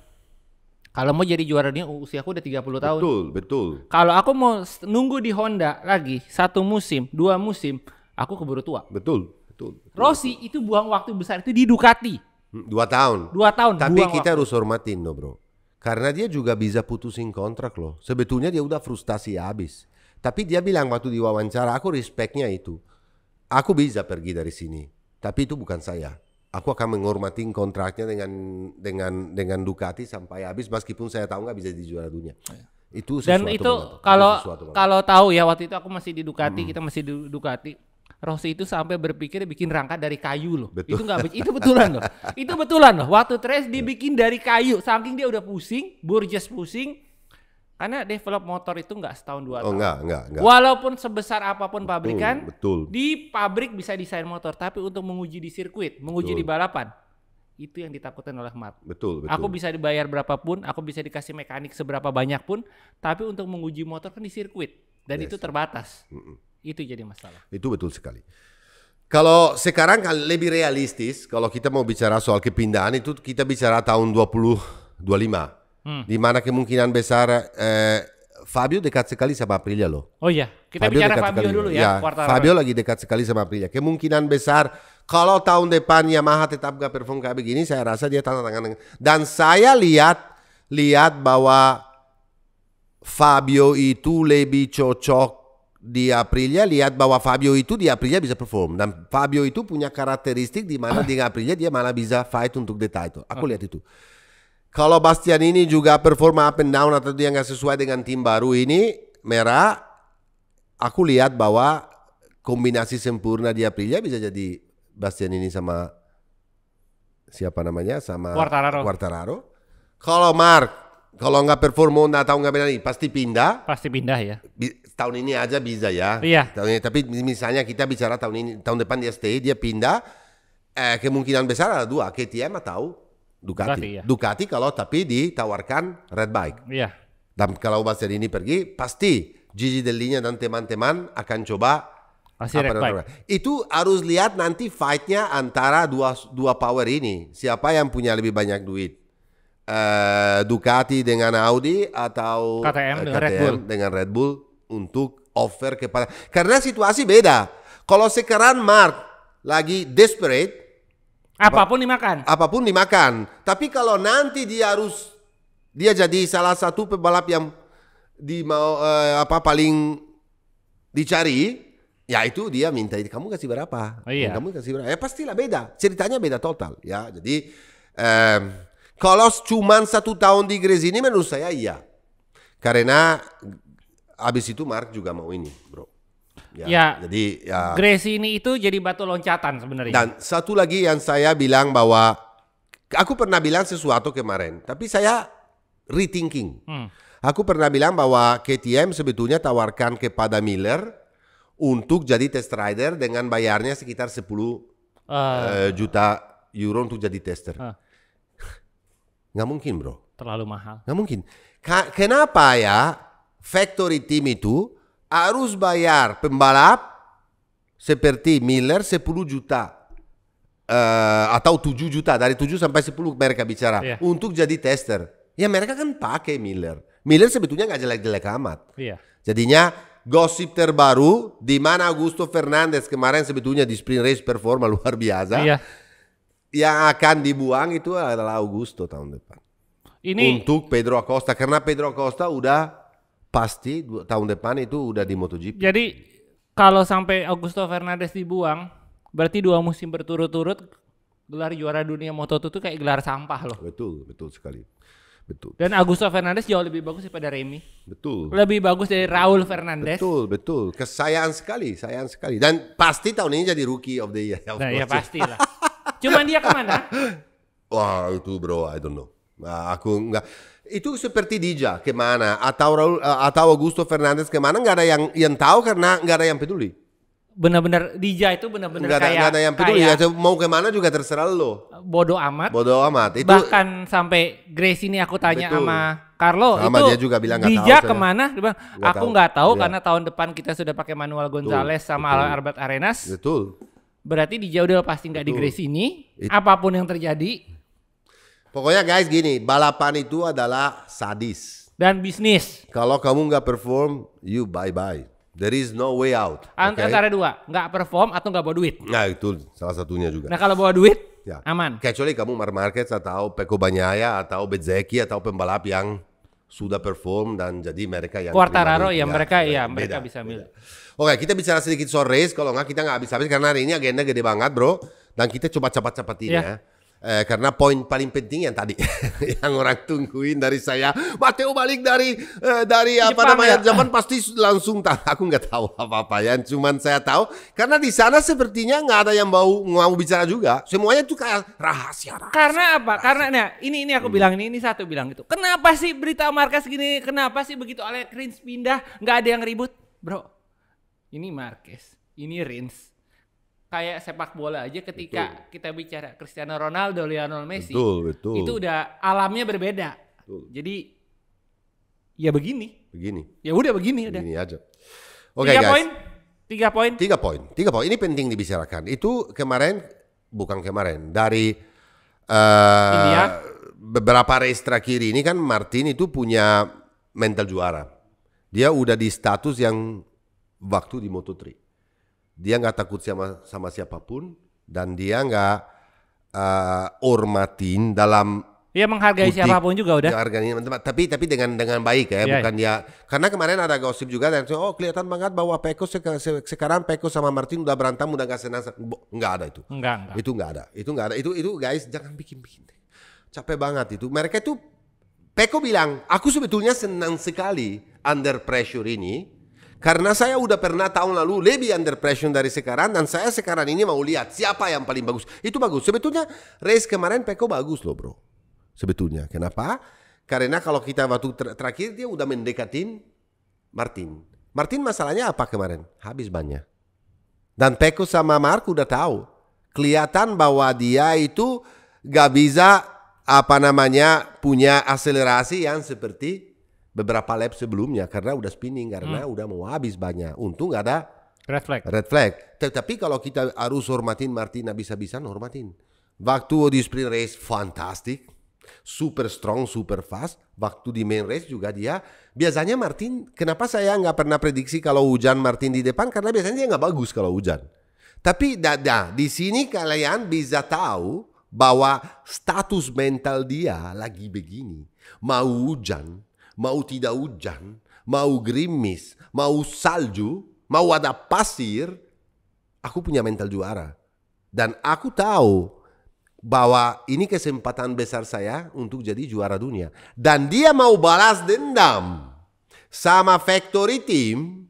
kalau mau jadi juara dunia usia aku udah 30 tahun. Betul, betul. Kalau aku mau nunggu di Honda lagi satu musim, dua musim, aku keburu tua. Betul, betul. betul Rossi betul. itu buang waktu besar itu di Ducati. Hmm, dua tahun. Dua tahun. Tapi kita waktu. harus hormatin no bro. Karena dia juga bisa putusin kontrak loh. Sebetulnya dia udah frustasi habis. Tapi dia bilang waktu diwawancara, aku respectnya itu. Aku bisa pergi dari sini. Tapi itu bukan saya aku akan menghormati kontraknya dengan dengan dengan Ducati sampai habis meskipun saya tahu nggak bisa dijual juara dunia. Iya. Itu sesuatu Dan itu banget. kalau itu kalau tahu ya waktu itu aku masih di Ducati, hmm. kita masih di Ducati. Rossi itu sampai berpikir bikin rangka dari kayu loh. Betul. Itu nggak itu betulan loh. Itu betulan loh. Waktu Tres dibikin iya. dari kayu, saking dia udah pusing, Burgess pusing, karena develop motor itu nggak setahun dua oh, tahun. Enggak, enggak, enggak. Walaupun sebesar apapun betul, pabrikan, betul. di pabrik bisa desain motor, tapi untuk menguji di sirkuit, menguji betul. di balapan, itu yang ditakutkan oleh Mark. Betul, betul. Aku bisa dibayar berapapun, aku bisa dikasih mekanik seberapa banyak pun, tapi untuk menguji motor kan di sirkuit dan yes. itu terbatas. Mm -mm. Itu jadi masalah. Itu betul sekali. Kalau sekarang kan lebih realistis, kalau kita mau bicara soal kepindahan itu kita bicara tahun 2025. Hmm. di mana kemungkinan besar eh, Fabio dekat sekali sama Aprilia loh. Oh iya, kita Fabio bicara Fabio sekali. dulu ya. ya Fabio lagi dekat sekali sama Aprilia. Kemungkinan besar kalau tahun depan Yamaha tetap gak perform kayak begini, saya rasa dia tanda tangan Dan saya lihat lihat bahwa Fabio itu lebih cocok di Aprilia lihat bahwa Fabio itu di Aprilia bisa perform dan Fabio itu punya karakteristik di mana di Aprilia dia malah bisa fight untuk the title. Aku lihat itu. Kalau Bastian ini juga performa up and down atau dia nggak sesuai dengan tim baru ini, merah, aku lihat bahwa kombinasi sempurna di Aprilia bisa jadi Bastian ini sama siapa namanya sama Quartararo. Quartararo. Kalau Mark, kalau nggak performo nggak tahu nggak benar pasti pindah. Pasti pindah ya. tahun ini aja bisa ya. Iya. Tahun ini, tapi misalnya kita bicara tahun ini, tahun depan dia stay, dia pindah. Eh, kemungkinan besar ada dua, KTM atau Ducati. Ducati, ya. Ducati kalau tapi ditawarkan red bike. Iya. Dan kalau ini pergi, pasti Gigi Dellinya dan teman-teman akan coba masih red bike. Itu harus lihat nanti fightnya antara dua dua power ini. Siapa yang punya lebih banyak duit? Uh, Ducati dengan Audi atau eh, KTM, uh, dengan, Red Bull. dengan Red Bull untuk offer kepada karena situasi beda. Kalau sekarang Mark lagi desperate Apapun dimakan. Apapun dimakan. Tapi kalau nanti dia harus dia jadi salah satu pebalap yang di mau eh, apa paling dicari, ya itu dia minta kamu kasih berapa? Oh, iya. Kamu kasih berapa? Ya pastilah beda. Ceritanya beda total ya. Jadi eh, kalau cuma satu tahun di Gresini menurut saya iya. Karena habis itu Mark juga mau ini, Bro. Ya, ya. Jadi ya. Gresi ini itu jadi batu loncatan sebenarnya. Dan satu lagi yang saya bilang bahwa aku pernah bilang sesuatu kemarin, tapi saya rethinking. Hmm. Aku pernah bilang bahwa KTM sebetulnya tawarkan kepada Miller untuk jadi test rider dengan bayarnya sekitar 10 uh. Eh. Eh, juta euro untuk jadi tester. Uh. mungkin bro. Terlalu mahal. Nggak mungkin. kenapa ya factory team itu harus bayar pembalap seperti Miller 10 juta uh, atau 7 juta dari 7 sampai 10 mereka bicara yeah. untuk jadi tester. Ya mereka kan pakai Miller. Miller sebetulnya nggak jelek-jelek amat. Yeah. Jadinya gosip terbaru di mana Augusto Fernandez kemarin sebetulnya di sprint race performa luar biasa. Iya. Yang akan dibuang itu adalah Augusto tahun depan. Ini untuk Pedro Acosta karena Pedro Acosta udah pasti tahun depan itu udah di MotoGP. Jadi kalau sampai Augusto Fernandes dibuang, berarti dua musim berturut-turut gelar juara dunia Moto2 itu kayak gelar sampah loh. Betul, betul sekali. Betul. Dan Augusto Fernandes jauh lebih bagus daripada Remy. Betul. Lebih bagus dari Raul Fernandez. Betul, betul. Kesayang sekali, sayang sekali. Dan pasti tahun ini jadi rookie of the year. Of nah, ya pasti lah. Cuman dia kemana? Wah, itu bro, I don't know. Nah, aku nggak itu seperti Dija, kemana mana? Atau eh, atau Augusto Fernandez kemana mana? Nggak ada yang yang tahu karena nggak ada yang peduli. Benar-benar Dija itu benar-benar kayak nggak ada yang peduli. Kayak, ya, mau kemana juga terserah lo. Bodoh amat. Bodoh amat. Itu, Bahkan sampai Grace ini aku tanya betul. sama Carlo sama itu dia juga bilang gak Dija tahu, kemana? gak aku nggak tahu, tahu ya. karena tahun depan kita sudah pakai Manuel Gonzalez betul, sama betul. Albert Arenas. Betul. Berarti Dija udah pasti nggak di Grace ini. It, Apapun yang terjadi Pokoknya guys gini, balapan itu adalah sadis. Dan bisnis. Kalau kamu nggak perform, you bye-bye. There is no way out. Ant okay? Antara dua, nggak perform atau nggak bawa duit. Nah itu salah satunya juga. Nah kalau bawa duit, ya. aman. Kecuali kamu Mar Marquez atau Peko Banyaya atau Bezeki atau pembalap yang sudah perform dan jadi mereka yang Quartararo ya, ya mereka ya, mereka bisa ambil. Oke kita bicara sedikit soal race kalau nggak kita nggak habis habis karena hari ini agenda gede banget bro dan kita coba cepat cepatin yeah. ya. Eh, karena poin paling penting yang tadi yang orang tungguin dari saya Mateo balik dari eh, dari Jepang apa namanya ya? Jepang pasti langsung tak aku nggak tahu apa apa ya cuman saya tahu karena di sana sepertinya nggak ada yang mau mau bicara juga semuanya itu kayak rahasia, rahasia karena apa rahasia. karena nah, ini ini aku hmm. bilang ini ini satu bilang itu kenapa sih berita markas gini kenapa sih begitu oleh Rins pindah nggak ada yang ribut bro ini Marquez ini Rins kayak sepak bola aja ketika betul. kita bicara Cristiano Ronaldo, Lionel Messi, betul, betul. itu udah alamnya berbeda. Betul. Jadi ya begini. Begini. Ya udah begini, begini udah. aja. Oke okay, tiga Poin, tiga poin. Tiga poin. Tiga poin. Ini penting dibicarakan. Itu kemarin bukan kemarin dari uh, beberapa race terakhir ini kan Martin itu punya mental juara. Dia udah di status yang waktu di Moto3. Dia nggak takut sama sama siapapun dan dia nggak uh, hormatin dalam Iya menghargai kutip, siapapun juga udah. Menghargai tapi tapi dengan dengan baik ya, ya bukan ya. dia. Karena kemarin ada gosip juga dan oh kelihatan banget bahwa Peko sekarang Peko sama Martin udah berantem udah nggak senang. nggak ada itu. Enggak, enggak. Itu nggak ada. Itu nggak ada. Itu itu guys jangan bikin-bikin. Capek banget itu. Mereka itu Peko bilang, aku sebetulnya senang sekali under pressure ini karena saya udah pernah tahun lalu lebih under pressure dari sekarang dan saya sekarang ini mau lihat siapa yang paling bagus. Itu bagus. Sebetulnya race kemarin Peko bagus loh bro. Sebetulnya. Kenapa? Karena kalau kita waktu ter terakhir dia udah mendekatin Martin. Martin masalahnya apa kemarin? Habis banyak. Dan Peko sama Mark udah tahu. Kelihatan bahwa dia itu gak bisa apa namanya punya akselerasi yang seperti beberapa lap sebelumnya karena udah spinning karena hmm. udah mau habis banyak. Untung gak ada red flag. Red flag. Tapi kalau kita harus hormatin Martina bisa-bisa hormatin. Waktu di sprint race fantastik, super strong, super fast. Waktu di main race juga dia. Biasanya Martin, kenapa saya nggak pernah prediksi kalau hujan Martin di depan? Karena biasanya dia nggak bagus kalau hujan. Tapi dada, di sini kalian bisa tahu bahwa status mental dia lagi begini. Mau hujan, mau tidak hujan, mau gerimis, mau salju, mau ada pasir, aku punya mental juara. Dan aku tahu bahwa ini kesempatan besar saya untuk jadi juara dunia. Dan dia mau balas dendam sama factory team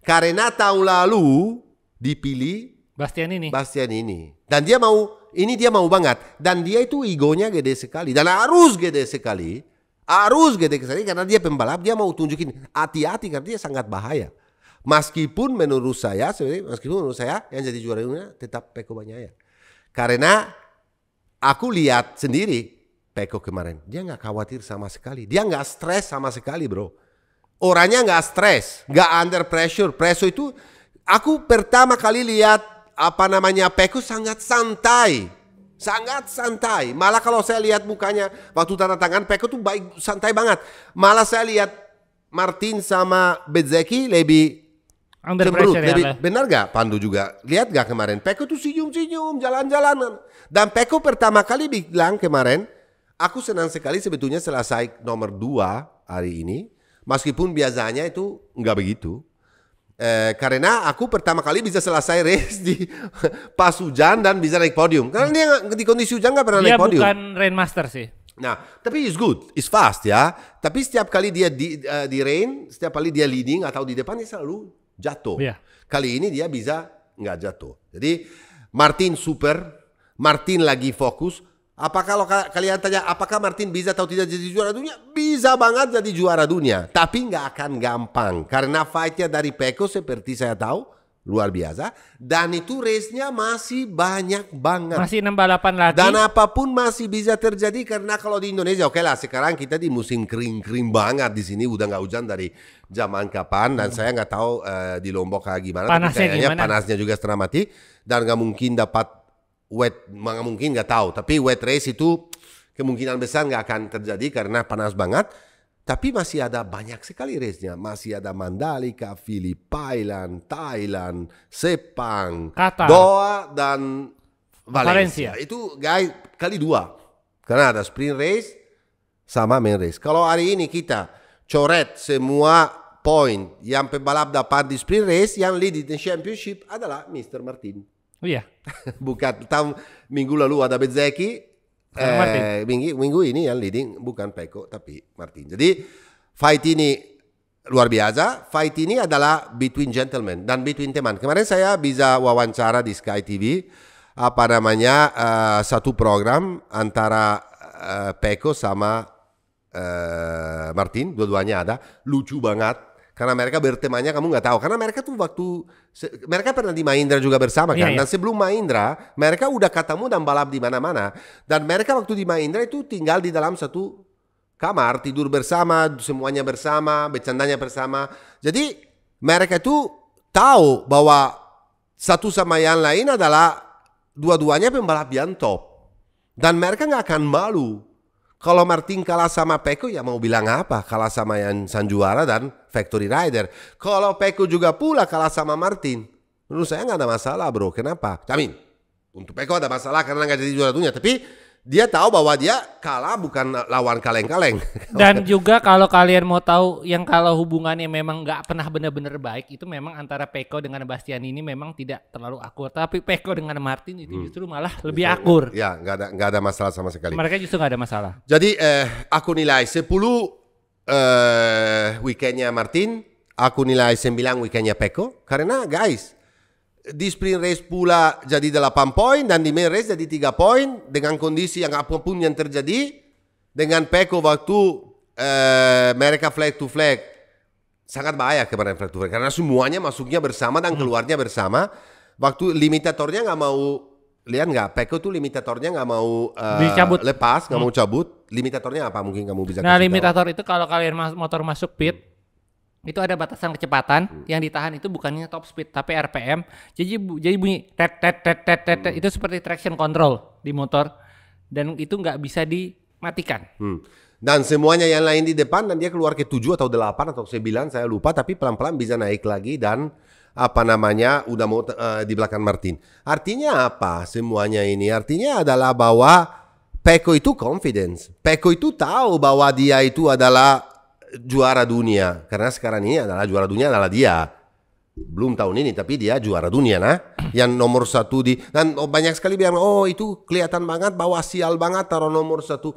karena tahun lalu dipilih Bastian ini. Bastian ini. Dan dia mau ini dia mau banget dan dia itu egonya gede sekali dan harus gede sekali harus gede gitu, kesini karena dia pembalap, dia mau tunjukin hati-hati karena dia sangat bahaya. Meskipun menurut saya, meskipun menurut saya yang jadi juara dunia tetap Peko Banyaya. Karena aku lihat sendiri Peko kemarin, dia nggak khawatir sama sekali, dia nggak stres sama sekali bro. Orangnya nggak stres, nggak under pressure. Pressure itu aku pertama kali lihat apa namanya Peko sangat santai Sangat santai. Malah kalau saya lihat mukanya waktu tanda tangan Peko tuh baik santai banget. Malah saya lihat Martin sama Bezeki lebih Under cemberut. Ya, lebih, benar gak Pandu juga? Lihat gak kemarin? Peko tuh senyum-senyum, jalan-jalan. Dan Peko pertama kali bilang kemarin, aku senang sekali sebetulnya selesai nomor dua hari ini. Meskipun biasanya itu nggak begitu. Eh, karena aku pertama kali bisa selesai race di pas hujan dan bisa naik podium. Karena dia di kondisi hujan nggak pernah dia naik podium. Dia bukan rain master sih. Nah, tapi is good, is fast ya. Tapi setiap kali dia di, uh, di rain, setiap kali dia leading atau di depan dia selalu jatuh. Yeah. Kali ini dia bisa nggak jatuh. Jadi Martin super, Martin lagi fokus, Apakah lo kalian tanya apakah Martin bisa atau tidak jadi juara dunia? Bisa banget jadi juara dunia, tapi nggak akan gampang karena fightnya dari Peko seperti saya tahu luar biasa dan itu race-nya masih banyak banget. Masih enam balapan lagi. Dan apapun masih bisa terjadi karena kalau di Indonesia oke okay lah sekarang kita di musim kering-kering banget di sini udah nggak hujan dari zaman kapan dan hmm. saya nggak tahu uh, di Lombok kayak gimana. Panasnya tapi kayaknya gimana? Panasnya juga setengah mati dan nggak mungkin dapat wet mungkin nggak tahu tapi wet race itu kemungkinan besar nggak akan terjadi karena panas banget tapi masih ada banyak sekali race-nya. Masih ada Mandalika, Filipina, Thailand, Thailand, Sepang, Qatar. Doha, dan Valencia. Valencia. Itu guys kali dua. Karena ada sprint race sama main race. Kalau hari ini kita coret semua poin yang pembalap dapat di sprint race, yang lead di championship adalah Mr. Martin. Oh iya. bukan tahun minggu lalu ada Bezeki eh, minggu, minggu ini yang leading bukan Peko tapi Martin. Jadi fight ini luar biasa. Fight ini adalah between gentlemen dan between teman. Kemarin saya bisa wawancara di Sky TV apa namanya uh, satu program antara uh, eh, Peko sama uh, Martin, dua-duanya ada, lucu banget karena mereka bertemanya kamu nggak tahu karena mereka tuh waktu mereka pernah di Mahindra juga bersama iya, kan yeah, dan iya. sebelum Mahindra mereka udah ketemu dan balap di mana-mana dan mereka waktu di Mahindra itu tinggal di dalam satu kamar tidur bersama semuanya bersama bercandanya bersama jadi mereka itu tahu bahwa satu sama yang lain adalah dua-duanya pembalap yang top dan mereka nggak akan malu kalau Martin kalah sama Peko ya mau bilang apa? Kalah sama yang Sanjuara dan Factory Rider. Kalau Peko juga pula kalah sama Martin. Menurut saya nggak ada masalah bro. Kenapa? Jamin. Untuk Peko ada masalah karena nggak jadi juara dunia. Tapi dia tahu bahwa dia kalah bukan lawan kaleng-kaleng. Dan juga kalau kalian mau tahu yang kalau hubungannya memang nggak pernah benar-benar baik itu memang antara Peko dengan Bastian ini memang tidak terlalu akur. Tapi Peko dengan Martin itu hmm. justru malah lebih ya, akur. Ya nggak ada nggak ada masalah sama sekali. Mereka justru nggak ada masalah. Jadi eh, aku nilai 10 eh, weekendnya Martin. Aku nilai 9 weekendnya Peko karena guys di sprint race pula jadi 8 poin dan di main race jadi 3 poin dengan kondisi yang apapun yang terjadi dengan Peko waktu eh, mereka flag to flag sangat bahaya kemarin flag to flag karena semuanya masuknya bersama dan hmm. keluarnya bersama waktu limitatornya nggak mau lihat nggak Peko tuh limitatornya nggak mau uh, dicabut lepas nggak hmm. mau cabut limitatornya apa mungkin kamu bisa nah limitator tahu? itu kalau kalian motor masuk pit itu ada batasan kecepatan yang ditahan itu bukannya top speed tapi RPM jadi bu, jadi bunyi tet tet tet tet tet, Hmm. itu seperti traction control di motor dan itu nggak bisa dimatikan hmm. dan semuanya yang lain di depan dan dia keluar ke tujuh atau delapan atau sembilan saya lupa tapi pelan-pelan bisa naik lagi dan apa namanya udah mau uh, di belakang Martin artinya apa semuanya ini artinya adalah bahwa Peko itu confidence Peko itu tahu bahwa dia itu adalah juara dunia karena sekarang ini adalah juara dunia adalah dia belum tahun ini tapi dia juara dunia nah yang nomor satu di dan oh, banyak sekali bilang oh itu kelihatan banget bahwa sial banget taruh nomor satu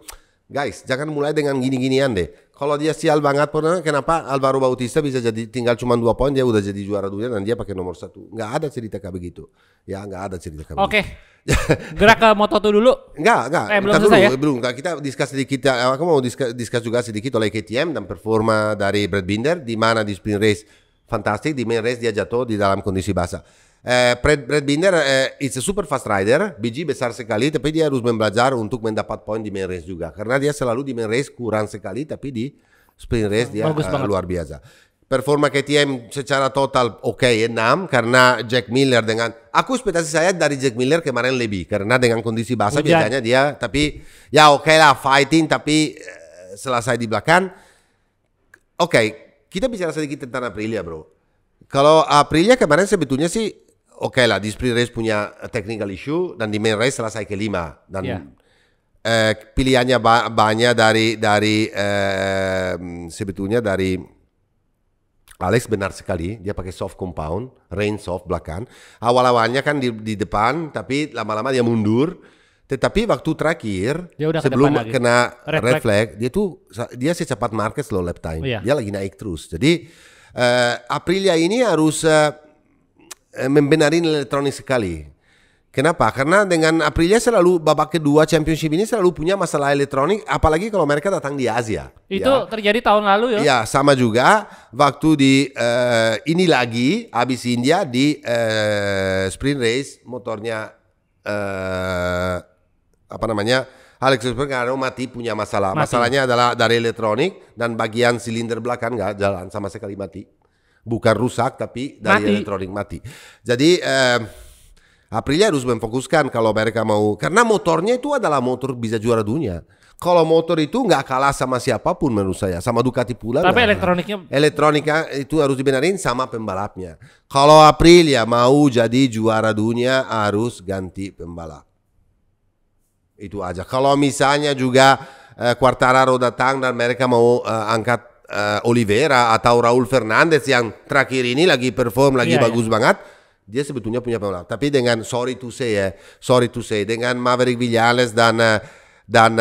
guys jangan mulai dengan gini-ginian deh kalau dia sial banget pernah kenapa Alvaro Bautista bisa jadi tinggal cuma dua poin dia udah jadi juara dunia dan dia pakai nomor satu nggak ada cerita kayak begitu ya nggak ada cerita kayak oke okay. gerak ke moto tuh dulu nggak nggak eh, belum selesai ya belum kita diskus sedikit eh, aku mau diskus, diskus juga sedikit oleh KTM dan performa dari Brad Binder di mana di sprint race fantastik di main race dia jatuh di dalam kondisi basah Eh, Brad, Brad Binder eh, it's a super fast rider biji besar sekali tapi dia harus belajar untuk mendapat poin di main race juga karena dia selalu di main race kurang sekali tapi di sprint race dia Bagus uh, luar biasa performa KTM secara total oke okay, 6 karena Jack Miller dengan aku ekspektasi saya dari Jack Miller kemarin lebih karena dengan kondisi bahasa Ujian. biasanya dia tapi ya oke okay lah fighting tapi uh, selesai di belakang oke okay, kita bicara sedikit tentang Aprilia bro kalau Aprilia kemarin sebetulnya sih Oke okay lah, sprint race punya eh, technical issue dan di main race selesai kelima dan yeah. Ya. uh, pilihannya ba banyak dari dari uh, sebetulnya dari Alex benar sekali, dia pakai soft compound, rain soft belakang. Awal-awalnya kan di, di depan, tapi lama-lama dia mundur. Tetapi waktu terakhir, dia udah sebelum ke kena red, red flag. dia tuh dia secepat market slow lap time. Oh, yeah. Dia lagi naik terus. Jadi uh, Aprilia ini harus uh, Eh, membenarin elektronik sekali. Kenapa? Karena dengan Aprilia selalu babak kedua championship ini selalu punya masalah elektronik, apalagi kalau mereka datang di Asia. Itu ya. terjadi tahun lalu ya? Ya, sama juga waktu di uh, ini lagi habis India di uh, sprint race motornya uh, apa namanya? Alex Espargaro mati punya masalah. Mati. Masalahnya adalah dari elektronik dan bagian silinder belakang nggak jalan sama sekali mati bukan rusak tapi dari mati. elektronik mati. Jadi eh, Aprilia harus memfokuskan kalau mereka mau karena motornya itu adalah motor bisa juara dunia. Kalau motor itu nggak kalah sama siapapun menurut saya, sama Ducati pula. Tapi nah, elektroniknya elektronika itu harus dibenerin sama pembalapnya. Kalau Aprilia mau jadi juara dunia harus ganti pembalap. Itu aja. Kalau misalnya juga eh, Quartararo datang dan mereka mau eh, angkat uh, Oliveira atau Raul Fernandez yang terakhir ini lagi perform lagi yeah, iya. bagus yeah. banget dia sebetulnya punya peluang tapi dengan sorry to say ya sorry to say dengan Maverick Vinales dan eh, dan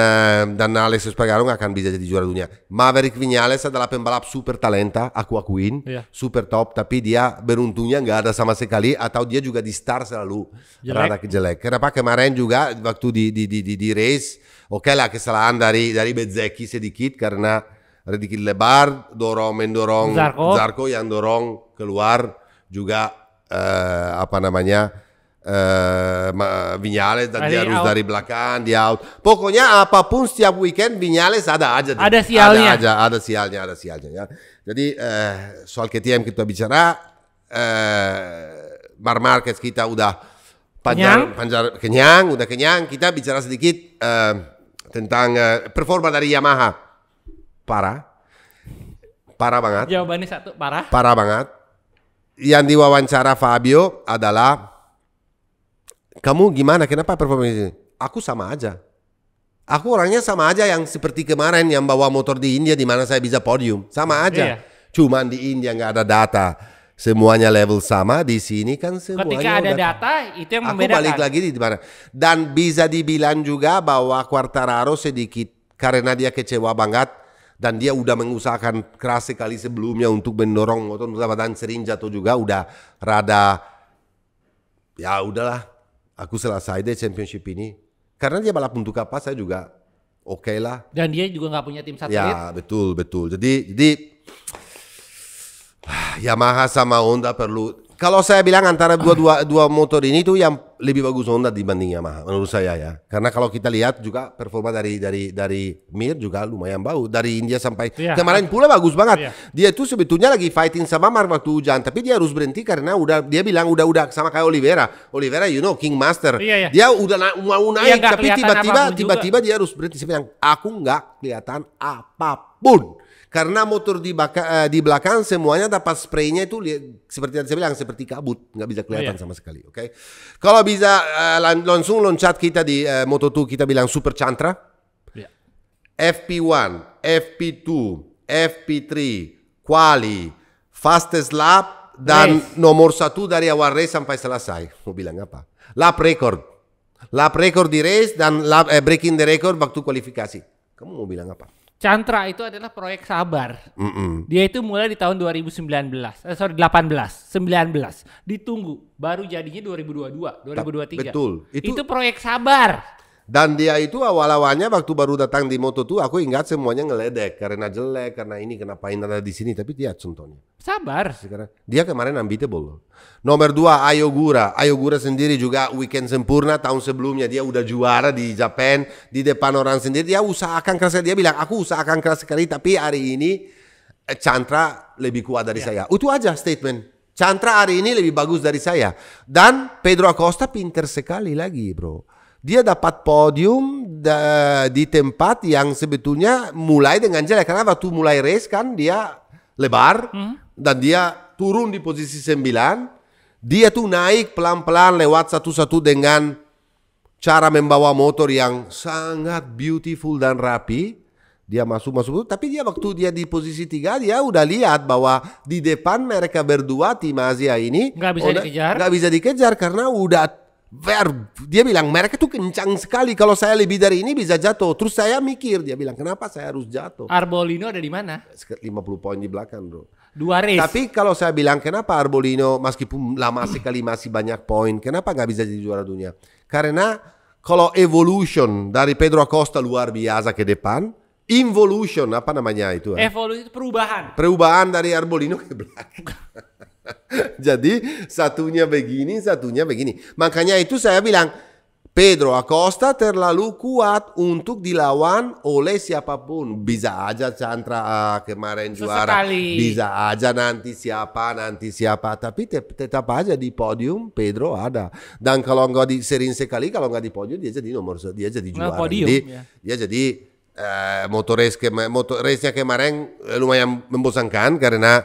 dan Alex nggak akan bisa jadi juara dunia Maverick Vinales adalah pembalap super talenta aku akuin yeah. super top tapi dia beruntungnya nggak ada sama sekali atau dia juga di star selalu rada jelek kenapa kemarin juga waktu di di di di, di race oke okay lah kesalahan dari dari Bezeki sedikit karena Redikit Lebar, dorong mendorong Zarko, Zarko yang dorong keluar juga eh, apa namanya eh, Vinales dan dia harus dari belakang dia out. Pokoknya apapun setiap weekend Vinales ada aja. Ada sialnya. Ada aja, ada sialnya, ada sialnya. Ya. Jadi eh, soal KTM kita bicara, eh, Mar Marquez kita udah panjang, panjang kenyang, udah kenyang. Kita bicara sedikit eh, tentang uh, performa dari Yamaha parah. Parah banget. Jawabannya satu, parah. Parah banget. Yang diwawancara Fabio adalah kamu gimana? Kenapa performa ini? Aku sama aja. Aku orangnya sama aja yang seperti kemarin yang bawa motor di India di mana saya bisa podium. Sama iya. aja. Iya. Cuman di India nggak ada data semuanya level sama di sini kan semuanya ketika ada udah, data itu yang membedakan. Aku balik lagi di mana dan bisa dibilang juga bahwa Quartararo sedikit karena dia kecewa banget dan dia udah mengusahakan keras sekali sebelumnya untuk mendorong motor mendapatkan dan sering jatuh juga udah rada ya udahlah aku selesai deh championship ini karena dia balap untuk apa saya juga oke okay lah dan dia juga nggak punya tim satelit ya betul betul jadi jadi Yamaha sama Honda perlu kalau saya bilang antara dua dua dua motor ini tuh yang lebih bagus Honda dibanding Yamaha menurut saya ya. Karena kalau kita lihat juga performa dari dari dari Mir juga lumayan bau dari India sampai yeah. kemarin pula bagus banget. Yeah. Dia tuh sebetulnya lagi fighting sama Mar waktu hujan, tapi dia harus berhenti karena udah dia bilang udah udah sama kayak Oliveira. Oliveira you know King Master. Yeah, yeah. Dia udah na mau iya, naik yeah, tapi tiba-tiba tiba-tiba dia harus berhenti. Saya yang aku nggak kelihatan apapun karena motor di, baka, eh, di belakang semuanya dapat spraynya itu seperti yang saya bilang seperti kabut nggak bisa kelihatan oh, iya. sama sekali oke okay? kalau bisa uh, langsung loncat kita di uh, eh, Moto2 kita bilang super chantra yeah. FP1 FP2 FP3 quali fastest lap dan nice. nomor satu dari awal race sampai selesai mau bilang apa lap record lap record di race dan lap, eh, breaking the record waktu kualifikasi kamu mau bilang apa Cantra itu adalah proyek Sabar. Mm -mm. Dia itu mulai di tahun 2019, eh, sorry 18, 19. Ditunggu, baru jadinya 2022, 2023. Betul. Itu, itu proyek Sabar. Dan dia itu awal-awalnya waktu baru datang di Moto tuh aku ingat semuanya ngeledek karena jelek, karena ini kenapa ini ada di sini. Tapi dia contohnya. Sabar. Sekarang dia kemarin unbeatable. Nomor dua Ayogura Ayogura sendiri juga weekend sempurna tahun sebelumnya dia udah juara di Japan di depan orang sendiri. Dia usahakan keras dia bilang aku usahakan keras sekali tapi hari ini eh, Chandra lebih kuat dari ya. saya. Itu aja statement. Chandra hari ini lebih bagus dari saya. Dan Pedro Acosta pinter sekali lagi bro dia dapat podium di tempat yang sebetulnya mulai dengan jelek karena waktu mulai race kan dia lebar hmm. dan dia turun di posisi 9 dia tuh naik pelan-pelan lewat satu-satu dengan cara membawa motor yang sangat beautiful dan rapi dia masuk-masuk tapi dia waktu dia di posisi tiga dia udah lihat bahwa di depan mereka berdua tim Asia ini nggak bisa udah, dikejar nggak bisa dikejar karena udah Ver, Dia bilang mereka tuh kencang sekali. Kalau saya lebih dari ini bisa jatuh. Terus saya mikir, dia bilang kenapa saya harus jatuh? Arbolino ada di mana? 50 poin di belakang, Bro. Dua race. Tapi kalau saya bilang kenapa Arbolino meskipun lama sekali masih banyak poin, kenapa nggak bisa jadi juara dunia? Karena kalau evolution dari Pedro Acosta luar biasa ke depan, involution apa namanya itu? Eh? Evolution perubahan. Perubahan dari Arbolino ke belakang. Jadi satunya begini, satunya begini. Makanya itu saya bilang Pedro Acosta terlalu kuat untuk dilawan oleh siapapun. Bisa aja Chandra ah, kemarin juara, Sesekali. bisa aja nanti siapa, nanti siapa. Tapi tetap aja di podium Pedro ada. Dan kalau nggak di sering sekali, kalau nggak di podium dia jadi nomor, dia jadi juara. Nah, podium, jadi, ya. Dia jadi eh, motor race kemarin eh, lumayan membosankan karena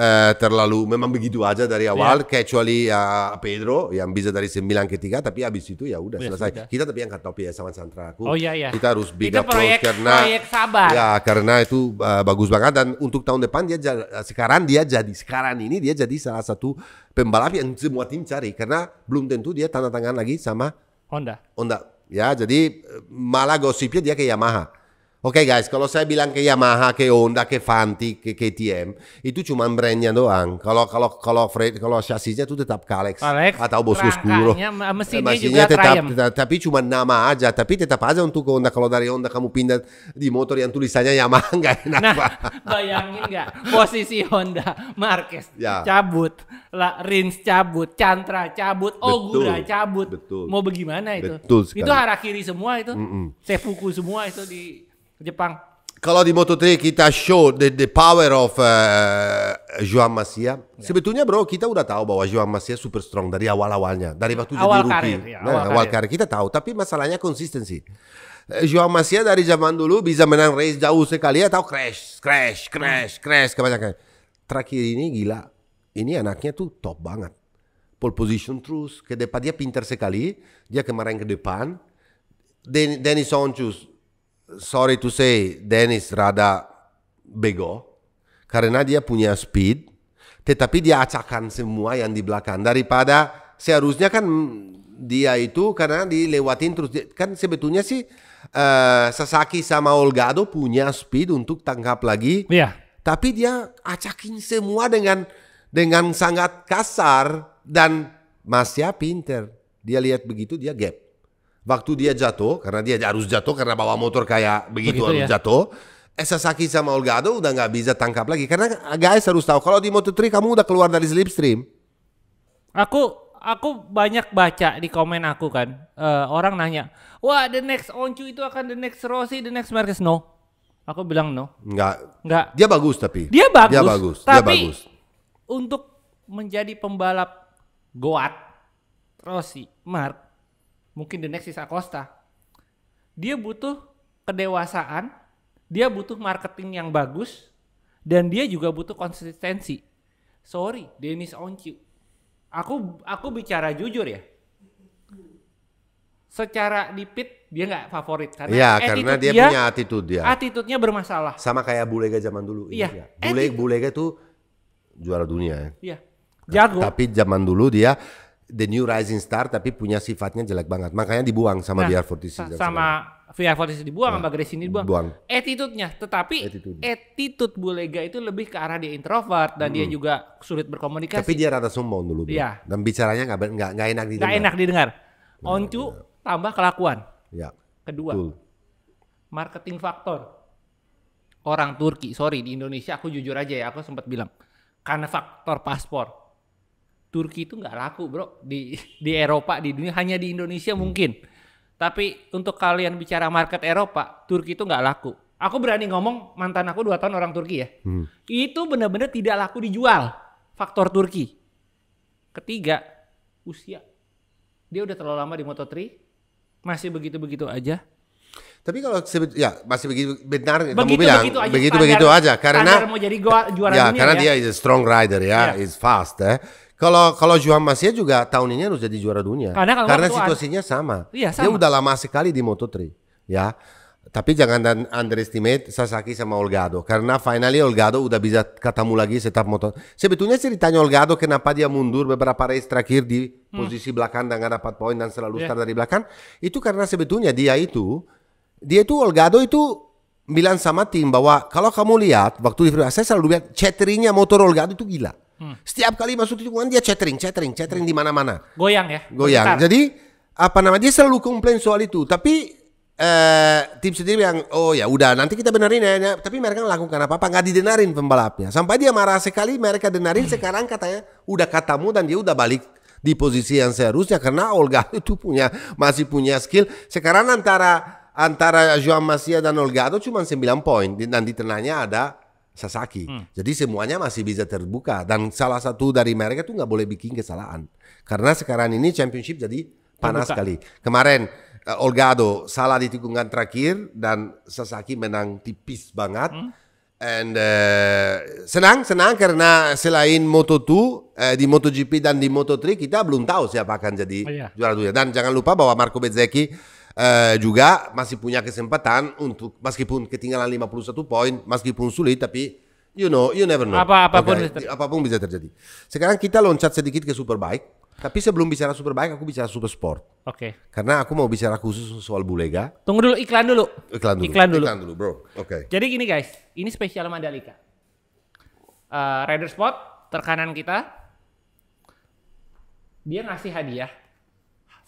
Eh, terlalu memang begitu aja dari iya. awal yeah. kecuali ya Pedro yang bisa dari sembilan ke 3 tapi habis itu ya udah iya, selesai. Kita tapi angkat topi ya sama Santraku. Oh iya iya. Kita harus big proyek, karena proyek sabar. Ya karena itu uh, bagus banget dan untuk tahun depan dia eh, sekarang dia jadi sekarang ini dia jadi salah satu pembalap yang semua tim cari karena belum tentu dia tanda tangan lagi sama Honda. Honda. Ya, jadi malah gosipnya dia ke Yamaha. Ok guys, kalau saya bilang ke Yamaha, ke Honda, ke Fanti, ke KTM, itu cuma brandnya doang. Kalau kalau kalau Fred, kalau chassisnya, itu tetap Kalex, Kalex atau Bosco Scuro. Mesinnya, mesinnya juga tetap, tetap, tapi cuma nama aja. Tapi tetap aja untuk Honda. Kalau dari Honda kamu pindah di motor yang tulisannya Yamaha nggak enak. Nah, bayangin nggak posisi Honda, Marquez ya. cabut, La, Rins cabut, Chantra cabut, Ogura cabut. Betul. Mau bagaimana itu? Betul itu arah kiri semua itu, mm -mm. sepuku semua itu di Jepang. Kalau di Moto3 kita show the, the power of uh, Joan Masia. Yeah. Sebetulnya bro kita udah tahu bahwa Joan Masia super strong dari awal-awalnya. Dari waktu awal jadi rookie. Karir, ya, awal, nah, awal karir. Kita tahu tapi masalahnya konsistensi. Eh, Joan Masia dari zaman dulu bisa menang race jauh sekali atau crash, crash, crash, crash kebanyakan. Terakhir ini gila. Ini anaknya tuh top banget. Pole position terus. Ke depan dia pinter sekali. Dia kemarin ke depan. Den Dennis sorry to say, Dennis rada bego karena dia punya speed, tetapi dia acakan semua yang di belakang. Daripada seharusnya kan dia itu karena dilewatin terus kan sebetulnya sih uh, Sasaki sama Olgado punya speed untuk tangkap lagi. Iya. Tapi dia acakin semua dengan dengan sangat kasar dan masih pinter. Dia lihat begitu dia gap. Waktu dia jatuh, karena dia harus jatuh karena bawa motor kayak begitu, begitu harus ya. jatuh. Eh Sasaki sama Olgado udah nggak bisa tangkap lagi karena guys harus tahu kalau di Moto3 kamu udah keluar dari slipstream. Aku aku banyak baca di komen aku kan uh, orang nanya, wah the next Oncu itu akan the next Rossi, the next Marquez no. Aku bilang no. Nggak. Nggak. Dia bagus tapi. Dia bagus. Dia bagus. Tapi dia bagus. untuk menjadi pembalap Goat, Rossi, Mark mungkin the next is Acosta. Dia butuh kedewasaan, dia butuh marketing yang bagus, dan dia juga butuh konsistensi. Sorry, Dennis Onciu. Aku aku bicara jujur ya. Secara di pit dia nggak favorit karena ya, karena dia, dia punya attitude dia. Attitude-nya bermasalah. Sama kayak Bulega zaman dulu. Iya. iya. Bulega, Bulega tuh juara dunia ya. Iya. Jago. Tapi zaman dulu dia the new rising star tapi punya sifatnya jelek banget. Makanya dibuang sama nah, VR46 sama VR46 dibuang nah, sama ini dibuang. dibuang. Attitude-nya tetapi attitude. attitude Bulega itu lebih ke arah dia introvert dan hmm. dia juga sulit berkomunikasi. Tapi dia rata sombong dulu. Iya. Dan bicaranya nggak nggak enak didengar. Nggak enak didengar. Oncu ya. tambah kelakuan. Ya. Kedua. Betul. Marketing faktor. Orang Turki, sorry di Indonesia aku jujur aja ya, aku sempat bilang karena faktor paspor Turki itu nggak laku bro di di Eropa di dunia hanya di Indonesia mungkin tapi untuk kalian bicara market Eropa Turki itu nggak laku aku berani ngomong mantan aku dua tahun orang Turki ya hmm. itu benar-benar tidak laku dijual faktor Turki ketiga usia dia udah terlalu lama di Moto3 masih begitu-begitu aja tapi kalau ya masih begitu benar begitu, kamu bilang begitu aja, begitu, standar, begitu aja karena mau jadi gua, juara ya, dunia karena ya. dia is a strong rider ya, yeah. is fast eh. Kalau kalau Juan Masia juga tahun ini harus jadi juara dunia. Karena, Karena situasinya sama. Iya, sama. Dia udah lama sekali di Moto3, ya. Tapi jangan dan underestimate Sasaki sama Olgado karena finally Olgado udah bisa ketemu lagi setiap motor. Sebetulnya ceritanya Olgado kenapa dia mundur beberapa race terakhir di hmm. posisi hmm. belakang dengan dapat poin dan selalu yeah. start dari belakang, itu karena sebetulnya dia itu dia itu Olgado itu bilang sama tim bahwa kalau kamu lihat waktu di saya selalu lihat chatterinya motor Olgado itu gila. Hmm. Setiap kali masuk tikungan dia chattering, chattering, chattering hmm. di mana-mana. Goyang ya. Goyang. Bentar. Jadi apa namanya dia selalu komplain soal itu, tapi eh, tim sendiri yang oh ya udah nanti kita benerin ya, ya. tapi mereka lakukan apa apa nggak didenarin pembalapnya sampai dia marah sekali mereka denarin hmm. sekarang katanya udah katamu dan dia udah balik di posisi yang seharusnya karena Olga itu punya masih punya skill sekarang antara antara Joan Masia dan olga itu cuma 9 poin dan di tengahnya ada Sasaki. Hmm. Jadi semuanya masih bisa terbuka dan salah satu dari mereka tuh nggak boleh bikin kesalahan karena sekarang ini championship jadi panas terbuka. sekali. Kemarin uh, Olgado salah di tikungan terakhir dan Sasaki menang tipis banget. Hmm. And uh, senang senang karena selain Moto2 uh, eh, di MotoGP dan di Moto3 kita belum tahu siapa akan jadi oh, iya. juara dunia. Dan jangan lupa bahwa Marco Bezzecchi Eh, juga masih punya kesempatan untuk meskipun ketinggalan 51 poin, meskipun sulit tapi you know, you never know. Apa apapun okay. bisa terjadi. bisa terjadi. Sekarang kita loncat sedikit ke Superbike. Tapi sebelum bicara Superbike, aku bicara Super Sport. Oke. Okay. Karena aku mau bicara khusus soal Bulega. Tunggu dulu iklan dulu. Iklan dulu. Iklan dulu, iklan dulu bro. Oke. Okay. Jadi gini guys, ini spesial Mandalika. Uh, Rider Spot terkanan kita, dia ngasih hadiah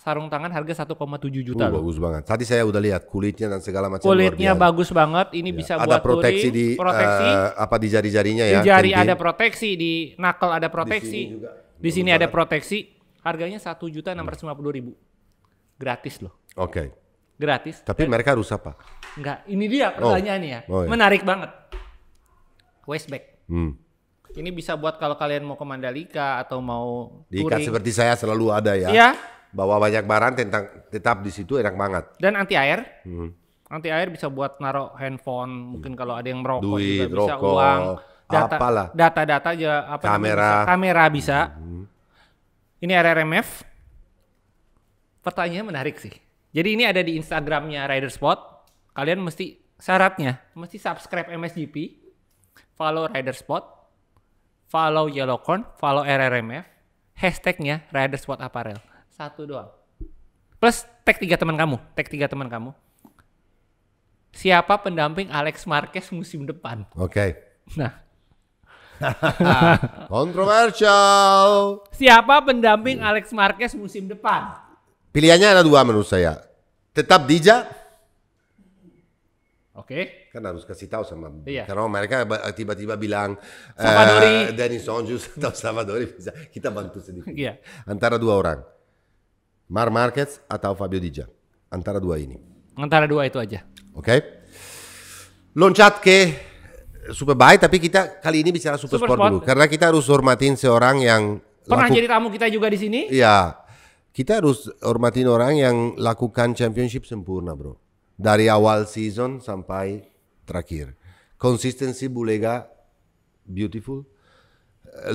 sarung tangan harga 1,7 juta. Uh, bagus banget. Tadi saya udah lihat kulitnya dan segala macam. Kulitnya bagus banget. Ini ya. bisa ada buat proteksi touring, di eh, proteksi. Uh, apa di jari-jarinya ya? Di jari kentin. ada proteksi, di knuckle ada proteksi. Di sini, juga. Di sini ada ya? proteksi. Harganya hmm. satu juta enam ratus lima puluh ribu. Gratis loh. Oke. Okay. Gratis. Tapi dan, mereka rusak pak? Enggak. Ini dia oh. pertanyaannya. Oh. Oh, iya. Menarik banget. Westback. Hmm. Ini bisa buat kalau kalian mau ke Mandalika atau mau diikat touring. seperti saya selalu ada ya. Iya bawa banyak barang tentang tetap di situ enak banget. Dan anti air? Hmm. Anti air bisa buat naruh handphone, hmm. mungkin kalau ada yang merokok Duit, juga bisa rokok, uang, data, data-data aja apa kamera, bisa, kamera bisa. Hmm. Ini RRMF. Pertanyaannya menarik sih. Jadi ini ada di Instagramnya Rider Spot. Kalian mesti syaratnya mesti subscribe MSGP, follow Rider Spot, follow Yellowcorn, follow RRMF, hashtagnya Rider Spot Apparel satu doang. Plus tag tiga teman kamu, tag tiga teman kamu. Siapa pendamping Alex Marquez musim depan? Oke. Okay. Nah. Kontroversial. Siapa pendamping Alex Marquez musim depan? Pilihannya ada dua menurut saya. Tetap Dija. Oke. Okay kan harus kasih tahu sama iya. karena mereka tiba-tiba bilang Salvadori. Uh, Dennis Onjus atau Salvadori bisa kita bantu sedikit iya. antara dua orang Mar Markets atau Fabio Dija. Antara dua ini. Antara dua itu aja. Oke. Okay. Loncat ke Superbike tapi kita kali ini bicara Super, Super Sport, Sport dulu karena kita harus hormatin seorang yang pernah laku... jadi tamu kita juga di sini. Iya. Kita harus hormatin orang yang lakukan championship sempurna, Bro. Dari awal season sampai terakhir. Konsistensi Bulega beautiful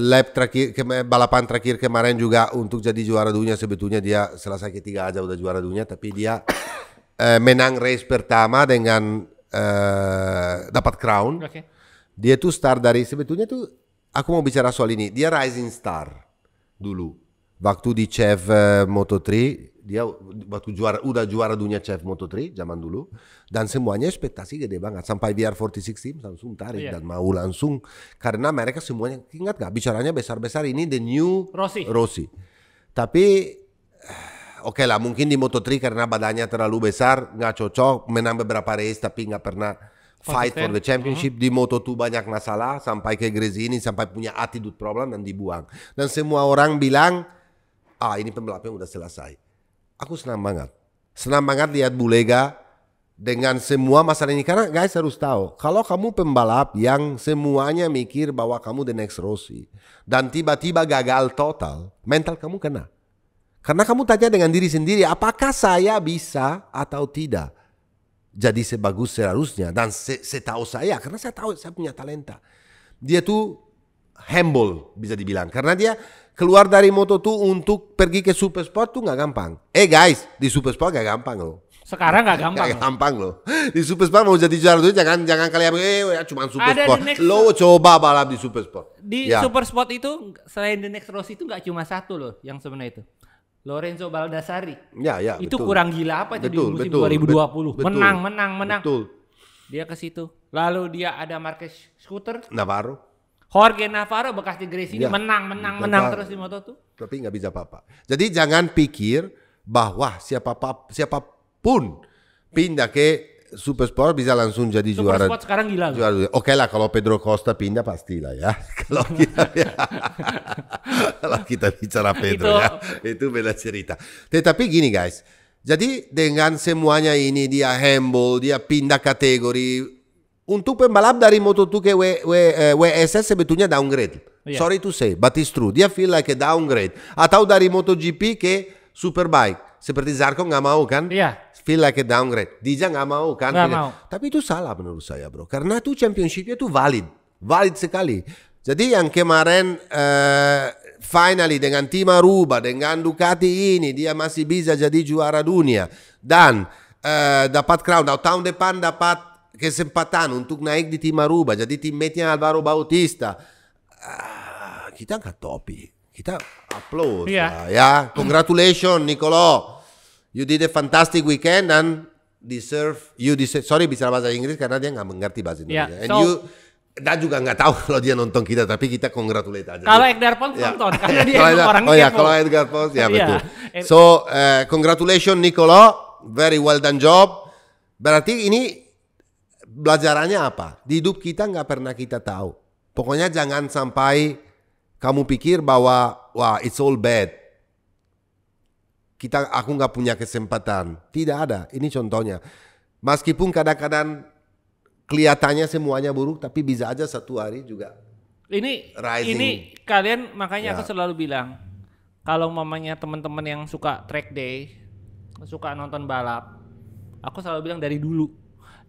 lap terakhir ke balapan terakhir kemarin juga untuk jadi juara dunia sebetulnya dia selesai ketiga aja udah juara dunia tapi dia eh, menang race pertama dengan eh, dapat crown okay. dia tuh star dari sebetulnya tuh aku mau bicara soal ini dia rising star dulu waktu di chef eh, Moto 3 dia waktu juara udah juara dunia chef Moto3 zaman dulu dan semuanya ekspektasi gede banget sampai VR46 langsung tarik yeah. dan mau langsung karena mereka semuanya ingat gak bicaranya besar-besar ini the new Rossi. Rossi. Tapi eh, oke okay lah mungkin di Moto3 karena badannya terlalu besar nggak cocok menang beberapa race tapi nggak pernah fight for the championship uh hmm. -huh. di Moto2 banyak masalah sampai ke ini sampai punya attitude problem dan dibuang dan semua orang bilang ah ini pembelapnya udah selesai aku senang banget. Senang banget lihat Bulega dengan semua masalah ini. Karena guys harus tahu, kalau kamu pembalap yang semuanya mikir bahwa kamu the next Rossi dan tiba-tiba gagal total, mental kamu kena. Karena kamu tanya dengan diri sendiri, apakah saya bisa atau tidak jadi sebagus seharusnya dan se setahu saya, karena saya tahu saya punya talenta. Dia tuh humble bisa dibilang, karena dia keluar dari moto tuh untuk pergi ke super sport tuh nggak gampang. Eh guys, di super sport gak gampang loh. Sekarang gak gampang. Gak gampang loh. Di super sport mau jadi juara tuh jangan jangan kalian eh ya, cuma super Ada sport. Lo coba balap di super sport. Di ya. super sport itu selain the next Rossi itu nggak cuma satu loh yang sebenarnya itu. Lorenzo Baldassari. Ya, ya, itu betul. kurang gila apa itu betul, di musim betul, 2020. Betul, menang, menang, menang. Betul. Dia ke situ. Lalu dia ada Marquez Scooter. Navarro. Jorge Navarro bekas di Gracie ya, menang, menang, menang terus di Moto tuh. Tapi nggak bisa apa-apa. Jadi jangan pikir bahwa siapa siapapun pindah ke Super Sport bisa langsung jadi Super juara. Sport sekarang gila. Juara Oke okay lah kalau Pedro Costa pindah pastilah ya. Kalau kita, ya. kalau kita bicara Pedro itu. ya itu beda cerita. Tetapi gini guys, jadi dengan semuanya ini dia humble, dia pindah kategori, untuk pembalap dari Moto2 ke WSS eh, sebetulnya downgrade. Yeah. Sorry to say, but it's true. Dia feel like a downgrade. Atau dari MotoGP ke Superbike. Seperti Zarko nggak mau kan? Iya. Yeah. Feel like a downgrade. Dia nggak mau kan? Gak mau. Tapi itu salah menurut saya bro. Karena itu championshipnya itu valid. Valid sekali. Jadi yang kemarin uh, finally dengan tim Aruba, dengan Ducati ini dia masih bisa jadi juara dunia. Dan uh, dapat crown, tahun depan dapat Kesempatan untuk naik un di Timaruba, già di Timmetia Alvaro Bautista. kita ah, nggak topi. Kita applause. Yeah. Ya, congratulations Nicolò. You did a fantastic weekend and deserve you deserve. Sorry bisa bahasa Inggris karena dia nggak mengerti bahasa Indonesia. Yeah. And so, you dan juga nggak tahu kalau dia nonton kita, tapi kita congratulate aja. Kalau Edgar Pons yeah. nonton, karena dia orang Oh ya, kalau Edgar Pons, ya betul. So, uh, congratulations Nicolo, very well done job. Berarti ini Belajarannya apa? Di hidup kita nggak pernah kita tahu. Pokoknya jangan sampai kamu pikir bahwa wah it's all bad. Kita aku nggak punya kesempatan. Tidak ada. Ini contohnya. Meskipun kadang-kadang kelihatannya semuanya buruk, tapi bisa aja satu hari juga. Ini rising. ini kalian makanya ya. aku selalu bilang kalau mamanya teman-teman yang suka track day, suka nonton balap, aku selalu bilang dari dulu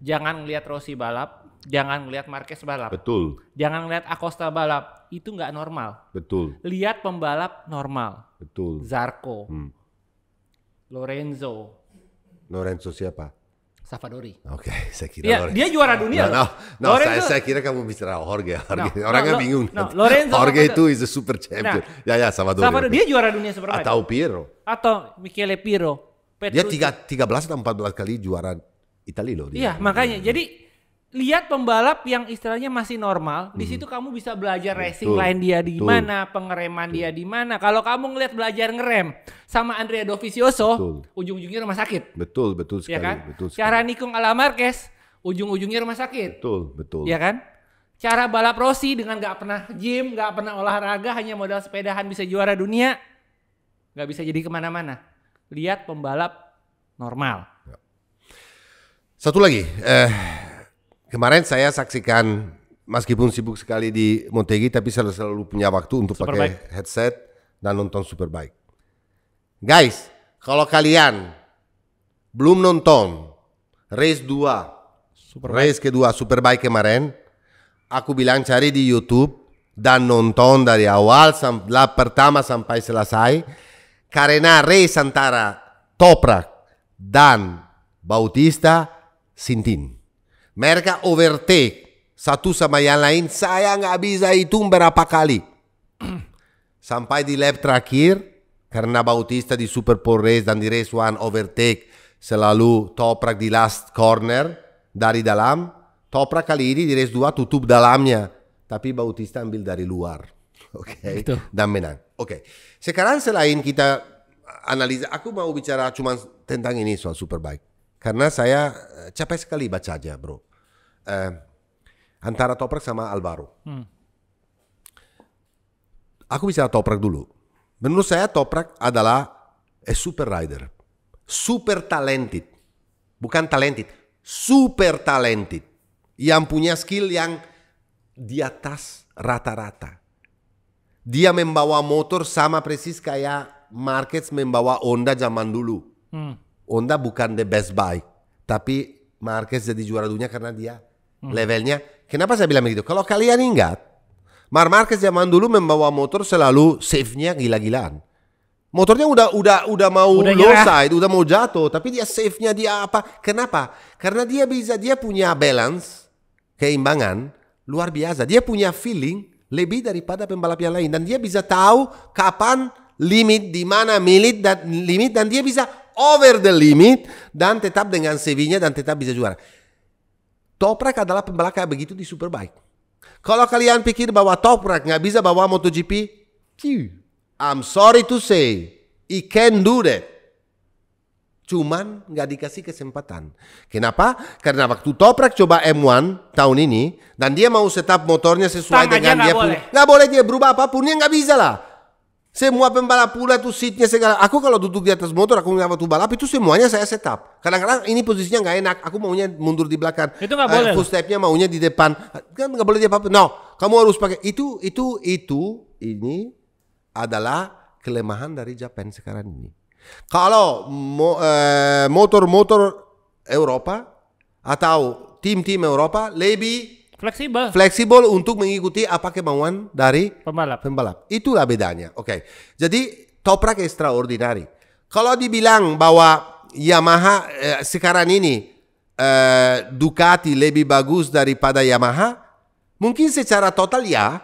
jangan ngelihat Rossi balap, jangan ngelihat Marquez balap. Betul. Jangan ngelihat Acosta balap, itu nggak normal. Betul. Lihat pembalap normal. Betul. Zarko, Hmm. Lorenzo. Lorenzo siapa? Savadori. Oke, okay, saya kira ya, Dia juara dunia. No, no, no Lorenzo, saya, saya kira kamu bicara Jorge. Jorge. No, Orangnya no, bingung. No, Lorenzo, Jorge itu is a super champion. Nah, ya, ya, Savadori. Savadori, dia juara dunia seberapa? Atau Piero? Atau Michele Piero? Petrucci. Dia tiga, tiga belas atau empat belas kali juara Itali loh. Dia. Iya, makanya. Hmm. Jadi lihat pembalap yang istilahnya masih normal, hmm. di situ kamu bisa belajar racing lain dia di Betul. mana, pengereman Betul. dia di mana. Kalau kamu ngelihat belajar ngerem sama Andrea Dovizioso, ujung-ujungnya rumah sakit. Betul, betul iya sekali. Ya kan? Betul sekali. Cara Nikung ala Marquez, ujung-ujungnya rumah sakit. Betul, betul. Ya kan? Cara balap Rossi dengan nggak pernah gym, nggak pernah olahraga, hanya modal sepedahan bisa juara dunia, nggak bisa jadi kemana-mana. Lihat pembalap normal. Satu lagi, eh, kemarin saya saksikan meskipun sibuk sekali di Montegi tapi selalu, selalu punya waktu untuk super pakai headset dan nonton Superbike. Guys, kalau kalian belum nonton race 2 super race kedua Superbike kemarin, aku bilang cari di YouTube dan nonton dari awal sampai la pertama sampai selesai karena race antara Toprak dan Bautista Sintin. Mereka overtake satu sama yang lain. Saya nggak bisa hitung berapa kali. Sampai di lap terakhir, karena Bautista di Super Bowl Race dan di Race One overtake selalu toprak di last corner dari dalam. Toprak kali ini di Race 2 tutup dalamnya. Tapi Bautista ambil dari luar. Oke, okay? dan menang. Oke, okay. sekarang selain kita analisa, aku mau bicara cuma tentang ini soal Superbike. Karena saya eh, capek sekali baca aja bro. eh, antara Toprek sama Alvaro. Hmm. Aku bisa Toprek dulu. Menurut saya Toprek adalah a super rider. Super talented. Bukan talented. Super talented. Yang punya skill yang di atas rata-rata. Dia membawa motor sama persis kayak Markets membawa Honda zaman dulu. Hmm. Honda bukan the best buy, tapi Marquez jadi juara dunia karena dia hmm. levelnya. Kenapa saya bilang begitu? Kalau kalian ingat, Mar Marquez zaman dulu membawa motor selalu safe-nya gila-gilaan. Motornya udah udah udah mau udah low ya. side, udah mau jatuh, tapi dia safe-nya dia apa? Kenapa? Karena dia bisa dia punya balance, keimbangan luar biasa. Dia punya feeling lebih daripada pembalap yang lain dan dia bisa tahu kapan limit di mana milit dan limit dan dia bisa over the limit dan tetap dengan CV-nya dan tetap bisa juara. Toprak adalah pembalap begitu di Superbike. Kalau kalian pikir bahwa Toprak nggak bisa bawa MotoGP, I'm sorry to say, he can do that. Cuman nggak dikasih kesempatan. Kenapa? Karena waktu Toprak coba M1 tahun ini dan dia mau setup motornya sesuai Tang dengan dia pun, Nggak boleh dia berubah apapun, dia nggak bisa lah. Semua pembalap pula tuh seatnya segala. Aku kalau duduk di atas motor aku nggak tuh balap itu semuanya saya setup. Kadang-kadang ini posisinya nggak enak. Aku maunya mundur di belakang. Itu nggak boleh. Eh, Full stepnya maunya di depan. Kan nggak boleh dia apa. No, kamu harus pakai itu itu itu ini adalah kelemahan dari Japan sekarang ini. Kalau eh, motor-motor Eropa atau tim-tim Eropa lebih Fleksibel. Fleksibel untuk mengikuti apa kemauan dari pembalap. Pembalap. Itulah bedanya. Oke. Okay. Jadi toprak extraordinary. Kalau dibilang bahwa Yamaha eh, sekarang ini eh, Ducati lebih bagus daripada Yamaha, mungkin secara total ya.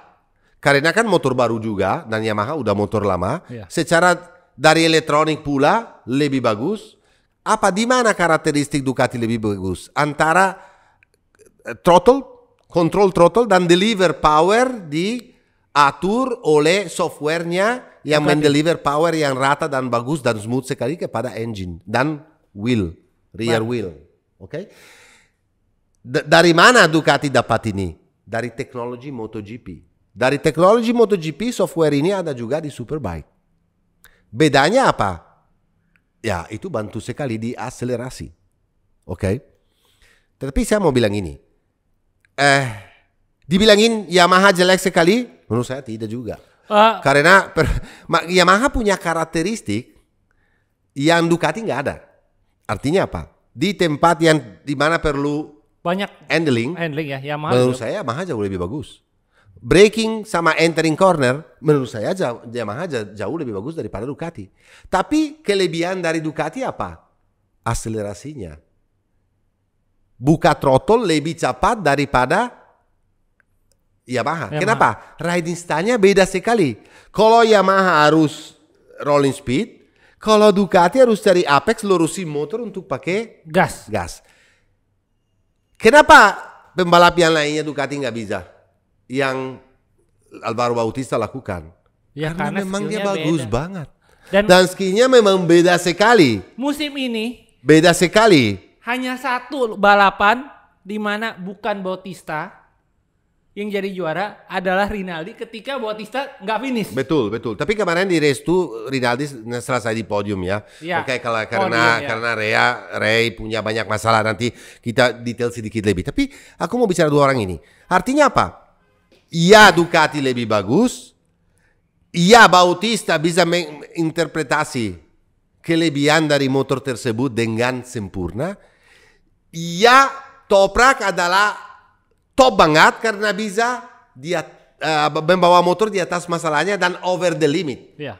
Karena kan motor baru juga dan Yamaha udah motor lama. Yeah. Secara dari elektronik pula lebih bagus. Apa di mana karakteristik Ducati lebih bagus? Antara eh, throttle control throttle dan deliver power di atur oleh softwarenya yang okay. mendeliver power yang rata dan bagus dan smooth sekali kepada engine dan wheel, rear Man. wheel. Oke. Okay? dari mana Ducati dapat ini? Dari teknologi MotoGP. Dari teknologi MotoGP software ini ada juga di Superbike. Bedanya apa? Ya, itu bantu sekali di akselerasi. Oke. Okay? Tetapi saya mau bilang ini, eh dibilangin Yamaha jelek sekali, menurut saya tidak juga. Uh, Karena per, Yamaha punya karakteristik yang Ducati nggak ada. Artinya apa? Di tempat yang dimana perlu banyak handling, handling ya, Yamaha menurut juga. saya Yamaha jauh lebih bagus. Breaking sama entering corner menurut saya jauh, Yamaha jauh lebih bagus daripada Ducati. Tapi kelebihan dari Ducati apa? Akselerasinya buka trotol lebih cepat daripada Yamaha. Yamaha. Kenapa? Riding style-nya beda sekali. Kalau Yamaha harus rolling speed, kalau Ducati harus cari apex lurusin motor untuk pakai gas. Gas. Kenapa pembalap yang lainnya Ducati nggak bisa? Yang Alvaro Bautista lakukan. Ya karena, karena memang dia bagus beda. banget. Dan, dan skillnya memang beda sekali. Musim ini beda sekali hanya satu balapan di mana bukan Bautista yang jadi juara adalah Rinaldi ketika Bautista nggak finish. Betul, betul. Tapi kemarin di race itu Rinaldi selesai di podium ya. ya. Oke, okay, kalau karena podium, ya. karena Rea Ray punya banyak masalah nanti kita detail sedikit lebih. Tapi aku mau bicara dua orang ini. Artinya apa? Iya Ducati lebih bagus. Iya Bautista bisa menginterpretasi kelebihan dari motor tersebut dengan sempurna ia toprak adalah top banget karena bisa dia uh, eh, membawa motor di atas masalahnya dan over the limit. Iya.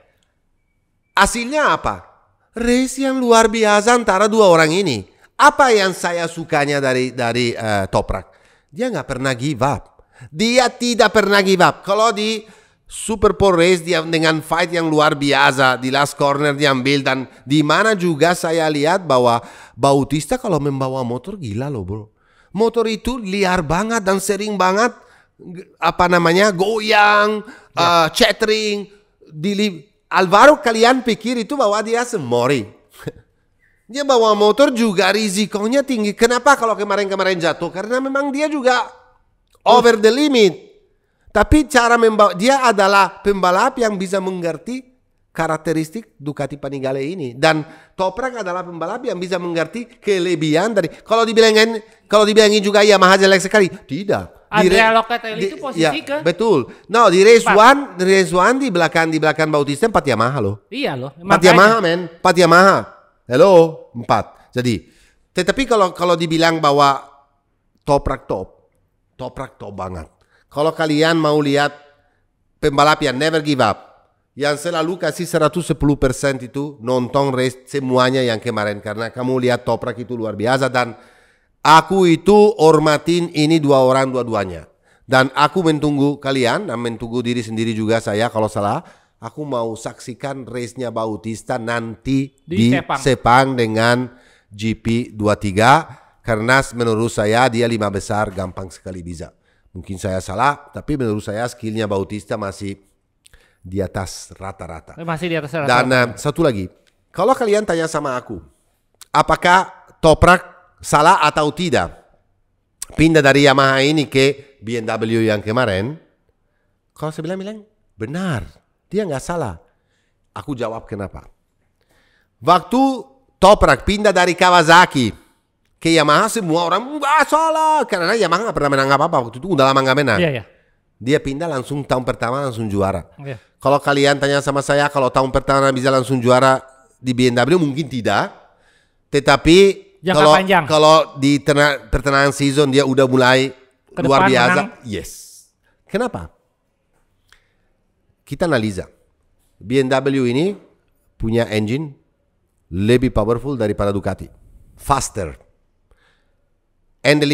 Hasilnya apa? Race yang luar biasa antara dua orang ini. Apa yang saya sukanya dari dari uh, Toprak? Dia nggak pernah give up. Dia tidak pernah give up. Kalau di Super Paul Race dengan fight yang luar biasa di last corner diambil dan di mana juga saya lihat bahwa Bautista kalau membawa motor gila loh bro. Motor itu liar banget dan sering banget apa namanya goyang, yeah. Ya. uh, chattering. Di Alvaro kalian pikir itu bahwa dia semori. dia bawa motor juga risikonya tinggi. Kenapa kalau kemarin-kemarin jatuh? Karena memang dia juga oh. over the limit tapi cara membawa dia adalah pembalap yang bisa mengerti karakteristik Ducati Panigale ini dan Toprak adalah pembalap yang bisa mengerti kelebihan dari kalau dibilangin kalau dibilangin juga Yamaha jelek sekali tidak Andrea Locatelli di, itu posisi ya, ke betul no di race empat. one di race one di belakang di belakang Bautista empat Yamaha loh iya loh empat Yamaha men empat Yamaha hello empat jadi tetapi kalau kalau dibilang bahwa Toprak top Toprak top banget kalau kalian mau lihat pembalap yang never give up, yang selalu kasih 110% itu nonton race semuanya yang kemarin karena kamu lihat Toprak itu luar biasa dan aku itu hormatin ini dua orang dua-duanya. Dan aku menunggu kalian dan menunggu diri sendiri juga saya kalau salah. Aku mau saksikan race-nya Bautista nanti di, di Sepang. Sepang dengan GP23 karena menurut saya dia lima besar gampang sekali bisa. Mungkin saya salah, tapi menurut saya skillnya Bautista masih di atas rata-rata. Eh, masih di atas rata-rata. Dan uh, satu lagi, kalau kalian tanya sama aku, apakah Toprak salah atau tidak pindah dari Yamaha ini ke BMW yang kemarin? Kalau saya bilang-bilang, benar, dia nggak salah. Aku jawab kenapa. Waktu Toprak pindah dari Kawasaki ke Yamaha semua orang ah salah karena Yamaha nggak pernah menang apa-apa waktu itu udah lama nggak menang. Iya, iya, Dia pindah langsung tahun pertama langsung juara. Iya. Kalau kalian tanya sama saya kalau tahun pertama bisa langsung juara di BMW mungkin tidak. Tetapi kalau kalau di pertengahan season dia udah mulai Kedepan luar biasa. Menang. Yes. Kenapa? Kita analisa. BMW ini punya engine lebih powerful daripada Ducati. Faster handle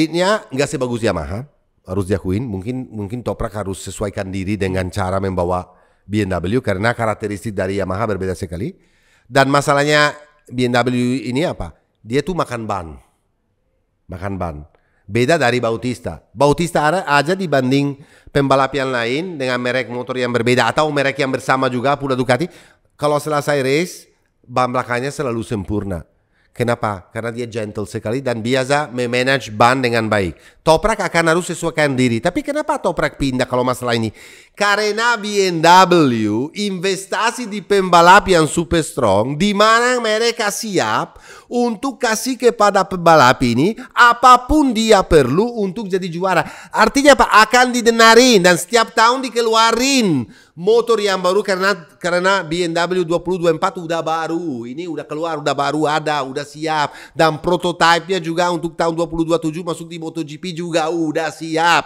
nggak sebagus Yamaha, harus diakuin. Mungkin mungkin Toprak harus sesuaikan diri dengan cara membawa BMW karena karakteristik dari Yamaha berbeda sekali. Dan masalahnya BMW ini apa? Dia tuh makan ban. Makan ban. Beda dari Bautista. Bautista ada aja dibanding pembalap yang lain dengan merek motor yang berbeda atau merek yang bersama juga pula Ducati. Kalau selesai race, ban belakangnya selalu sempurna. Kenapa? Karena dia gentle sekali dan biasa memanage ban dengan baik. Toprak akan harus sesuaikan diri. Tapi kenapa Toprak pindah kalau masalah ini? Karena BMW investasi di pembalap yang super strong, di mana mereka siap untuk kasih kepada pembalap ini apapun dia perlu untuk jadi juara. Artinya apa? Akan didenarin dan setiap tahun dikeluarin motor yang baru karena karena BMW 2024 udah baru ini udah keluar udah baru ada udah siap dan prototipe juga untuk tahun 2027 masuk di MotoGP juga udah siap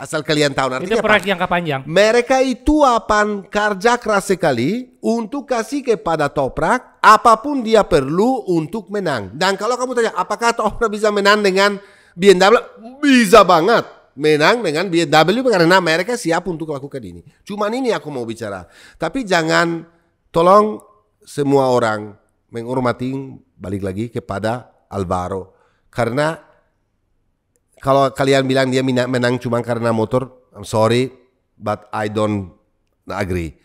asal kalian tahu nanti itu proyek jangka panjang mereka itu apa kerja keras sekali untuk kasih kepada Toprak apapun dia perlu untuk menang dan kalau kamu tanya apakah Toprak bisa menang dengan BMW bisa banget menang dengan BMW karena mereka siap untuk lakukan ini. Cuman ini aku mau bicara. Tapi jangan tolong semua orang menghormati balik lagi kepada Alvaro karena kalau kalian bilang dia menang cuma karena motor, I'm sorry but I don't agree.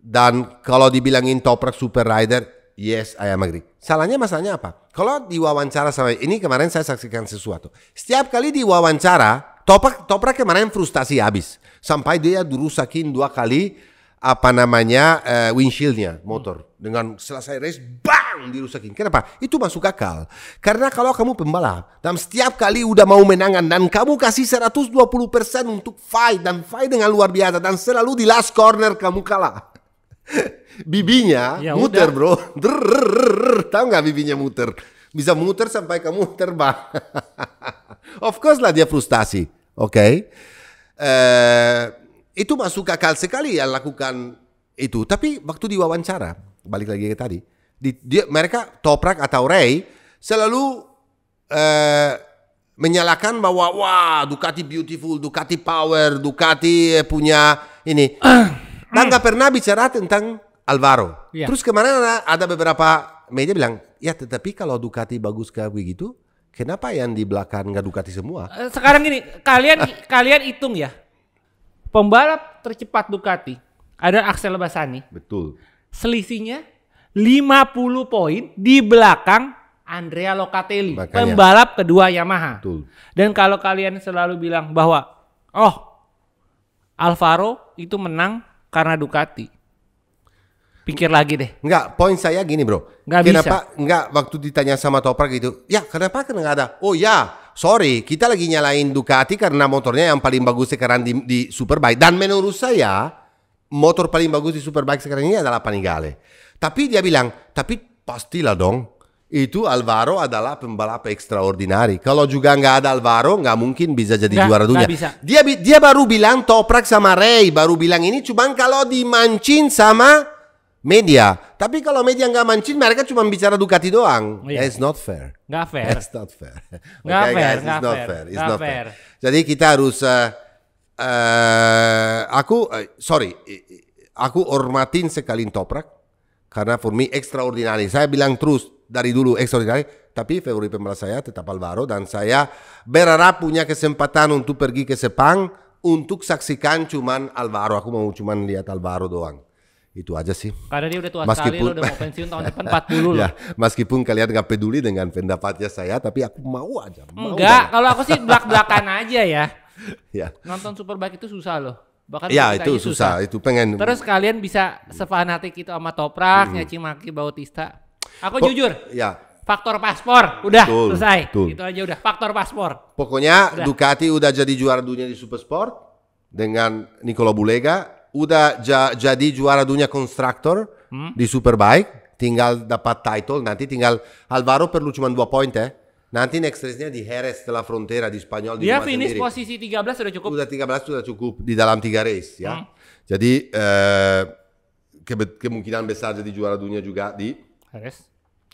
Dan kalau dibilangin toprak super rider, yes I am agree. Salahnya masalahnya apa? Kalau diwawancara sama ini kemarin saya saksikan sesuatu. Setiap kali diwawancara Topak, topra kemarin frustasi habis sampai dia dirusakin dua kali apa namanya uh, windshieldnya motor hmm. dengan selesai race bang dirusakin kenapa itu masuk akal karena kalau kamu pembalap dan setiap kali udah mau menangan dan kamu kasih 120% untuk fight dan fight dengan luar biasa dan selalu di last corner kamu kalah bibinya ya muter udah. bro Drrrr, tahu nggak bibinya muter bisa muter sampai kamu terbang of course lah dia frustasi Oke. Okay? Eh, itu masuk akal sekali yang lakukan itu. Tapi waktu diwawancara, balik lagi ke tadi, di, dia, mereka Toprak atau Ray selalu eh, menyalahkan bahwa wah Ducati beautiful, Ducati power, Ducati eh, punya ini. Dan pernah bicara tentang Alvaro. Yeah. Terus kemarin ada beberapa media bilang, ya tetapi kalau Ducati bagus kayak begitu, Kenapa yang di belakang nggak Ducati semua? Eh, sekarang gini, kalian kalian hitung ya. Pembalap tercepat Ducati ada Axel Basani. Betul. Selisihnya 50 poin di belakang Andrea Locatelli, Makanya. pembalap kedua Yamaha. Betul. Dan kalau kalian selalu bilang bahwa oh Alvaro itu menang karena Ducati pikir lagi deh. Enggak, poin saya gini bro. Enggak kenapa, Enggak, waktu ditanya sama Toprak gitu, ya kenapa enggak ada? Oh ya, sorry, kita lagi nyalain Ducati karena motornya yang paling bagus sekarang di, di Superbike. Dan menurut saya, motor paling bagus di Superbike sekarang ini adalah Panigale. Tapi dia bilang, tapi pastilah dong, itu Alvaro adalah pembalap ekstraordinari. Kalau juga nggak ada Alvaro, nggak mungkin bisa jadi gak, juara dunia. Bisa. Dia dia baru bilang Toprak sama Ray, baru bilang ini cuman kalau dimancing sama media. Tapi kalau media nggak mancing, mereka cuma bicara Ducati doang. Oh, iya. It's not fair. Nggak fair. It's not fair. Nggak okay, fair. Guys, it's not fair. It's not fair. Jadi kita harus, uh, uh, aku, uh, sorry, aku hormatin sekali Toprak karena for me extraordinary. Saya bilang terus dari dulu extraordinary, tapi Februari pembalap saya tetap Alvaro dan saya berharap punya kesempatan untuk pergi ke Sepang untuk saksikan cuman Alvaro. Aku mau cuman lihat Alvaro doang itu aja sih. Karena dia udah tua meskipun, sekali, udah mau pensiun tahun depan 40 ya, Meskipun kalian gak peduli dengan pendapatnya saya, tapi aku mau aja. Mau Enggak, kalau aku sih belak-belakan aja ya. ya. Nonton Superbike itu susah loh. Bahkan ya itu susah. susah, itu pengen. Terus kalian bisa sefanatik itu sama Toprak, hmm. nyaci maki Bautista. Aku po jujur, ya. faktor paspor udah betul, selesai. Itu aja udah faktor paspor. Pokoknya udah. Ducati udah jadi juara dunia di Supersport dengan Nicola Bulega udah jadi juara dunia konstruktor hmm? di Superbike, tinggal dapat title, nanti tinggal Alvaro perlu cuma dua poin Eh. Nanti next race-nya di Jerez della Frontera di Spanyol di finish sendiri. posisi 13 sudah cukup. Sudah 13 sudah cukup di dalam tiga race ya. Hmm. Jadi eh, kemungkinan besar jadi juara dunia juga di Jerez.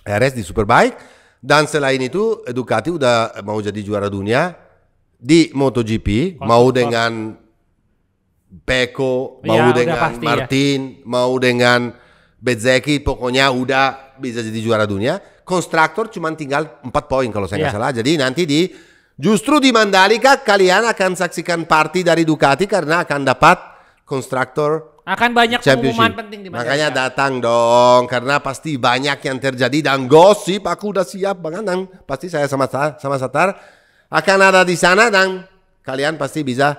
Jerez di Superbike. Dan selain itu Ducati udah mau jadi juara dunia di MotoGP, mau dengan Beko, iya, mau ya, dengan pasti, ya. Martin, ya. mau dengan Bezeki, pokoknya udah bisa jadi juara dunia. konstruktor cuma tinggal 4 poin kalau saya iya. nggak ya. salah. Jadi nanti di justru di Mandalika kalian akan saksikan party dari Ducati karena akan dapat konstruktor. akan banyak pengumuman penting di Mandalika. Makanya datang dong karena pasti banyak yang terjadi dan gosip aku udah siap banget dan Pasti saya sama sama Satar akan ada di sana dan kalian pasti bisa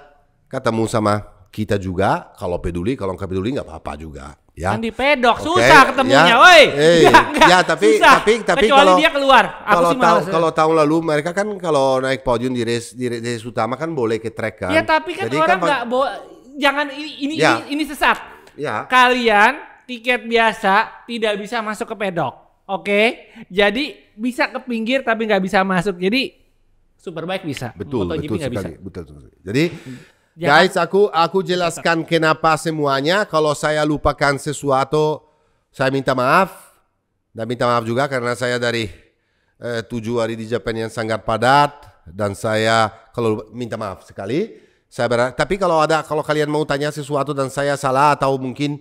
ketemu sama kita juga kalau peduli kalau nggak peduli nggak apa-apa juga ya kan di pedok okay. susah ketemunya ya. woi eh. ya, tapi susah. tapi tapi Kecuali kalau dia keluar aku kalau sih tahu kalau tahun lalu mereka kan kalau naik podium di race di race utama kan boleh ke track kan ya tapi kan Jadi kan orang nggak kan, jangan ini ini, ya. ini ini sesat ya. kalian tiket biasa tidak bisa masuk ke pedok oke okay? jadi bisa ke pinggir tapi nggak bisa masuk jadi Superbike bisa. Betul, betul Bisa. Betul, betul. Jadi hmm. Ya, Guys, aku aku jelaskan ya. kenapa semuanya. Kalau saya lupakan sesuatu, saya minta maaf. Dan minta maaf juga karena saya dari eh, tujuh hari di Jepang yang sangat padat dan saya kalau minta maaf sekali. Saya berat, tapi kalau ada kalau kalian mau tanya sesuatu dan saya salah atau mungkin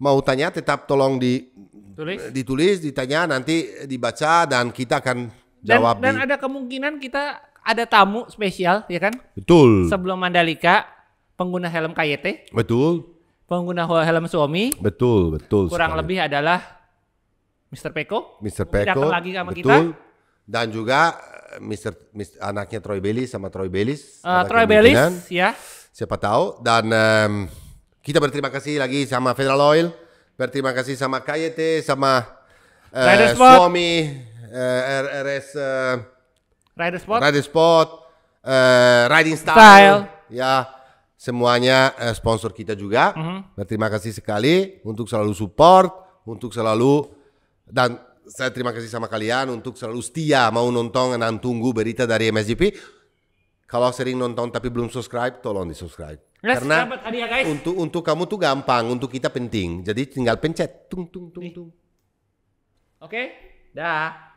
mau tanya tetap tolong di Tulis. ditulis, ditanya nanti dibaca dan kita akan jawab. Dan, di... dan ada kemungkinan kita ada tamu spesial ya kan? Betul. Sebelum Mandalika pengguna helm KYT. Betul. Pengguna helm suami. Betul, betul. Kurang sekali. lebih adalah Mr. Peko. Mr. Peko. lagi sama betul. kita. Dan juga eh, Mr. Mr. anaknya Troy Bellis sama Troy Bellis. Uh, Troy Bellis, ya. Siapa tahu. Dan um, kita berterima kasih lagi sama Federal Oil. Berterima kasih sama KYT, sama uh, eh, suami uh, RS uh, Rider Spot. Rider Spot. Uh, Riding Style. Style. Ya semuanya eh, sponsor kita juga. Mm-hmm. Berterima kasih sekali untuk selalu support, untuk selalu dan saya terima kasih sama kalian untuk selalu setia mau nonton dan tunggu berita dari MSGP. Kalau sering nonton tapi belum subscribe, tolong di subscribe. Karena ya, guys. Untuk untuk kamu tuh gampang, untuk kita penting. Jadi tinggal pencet, tung tung tung tung. Oke, okay. dah.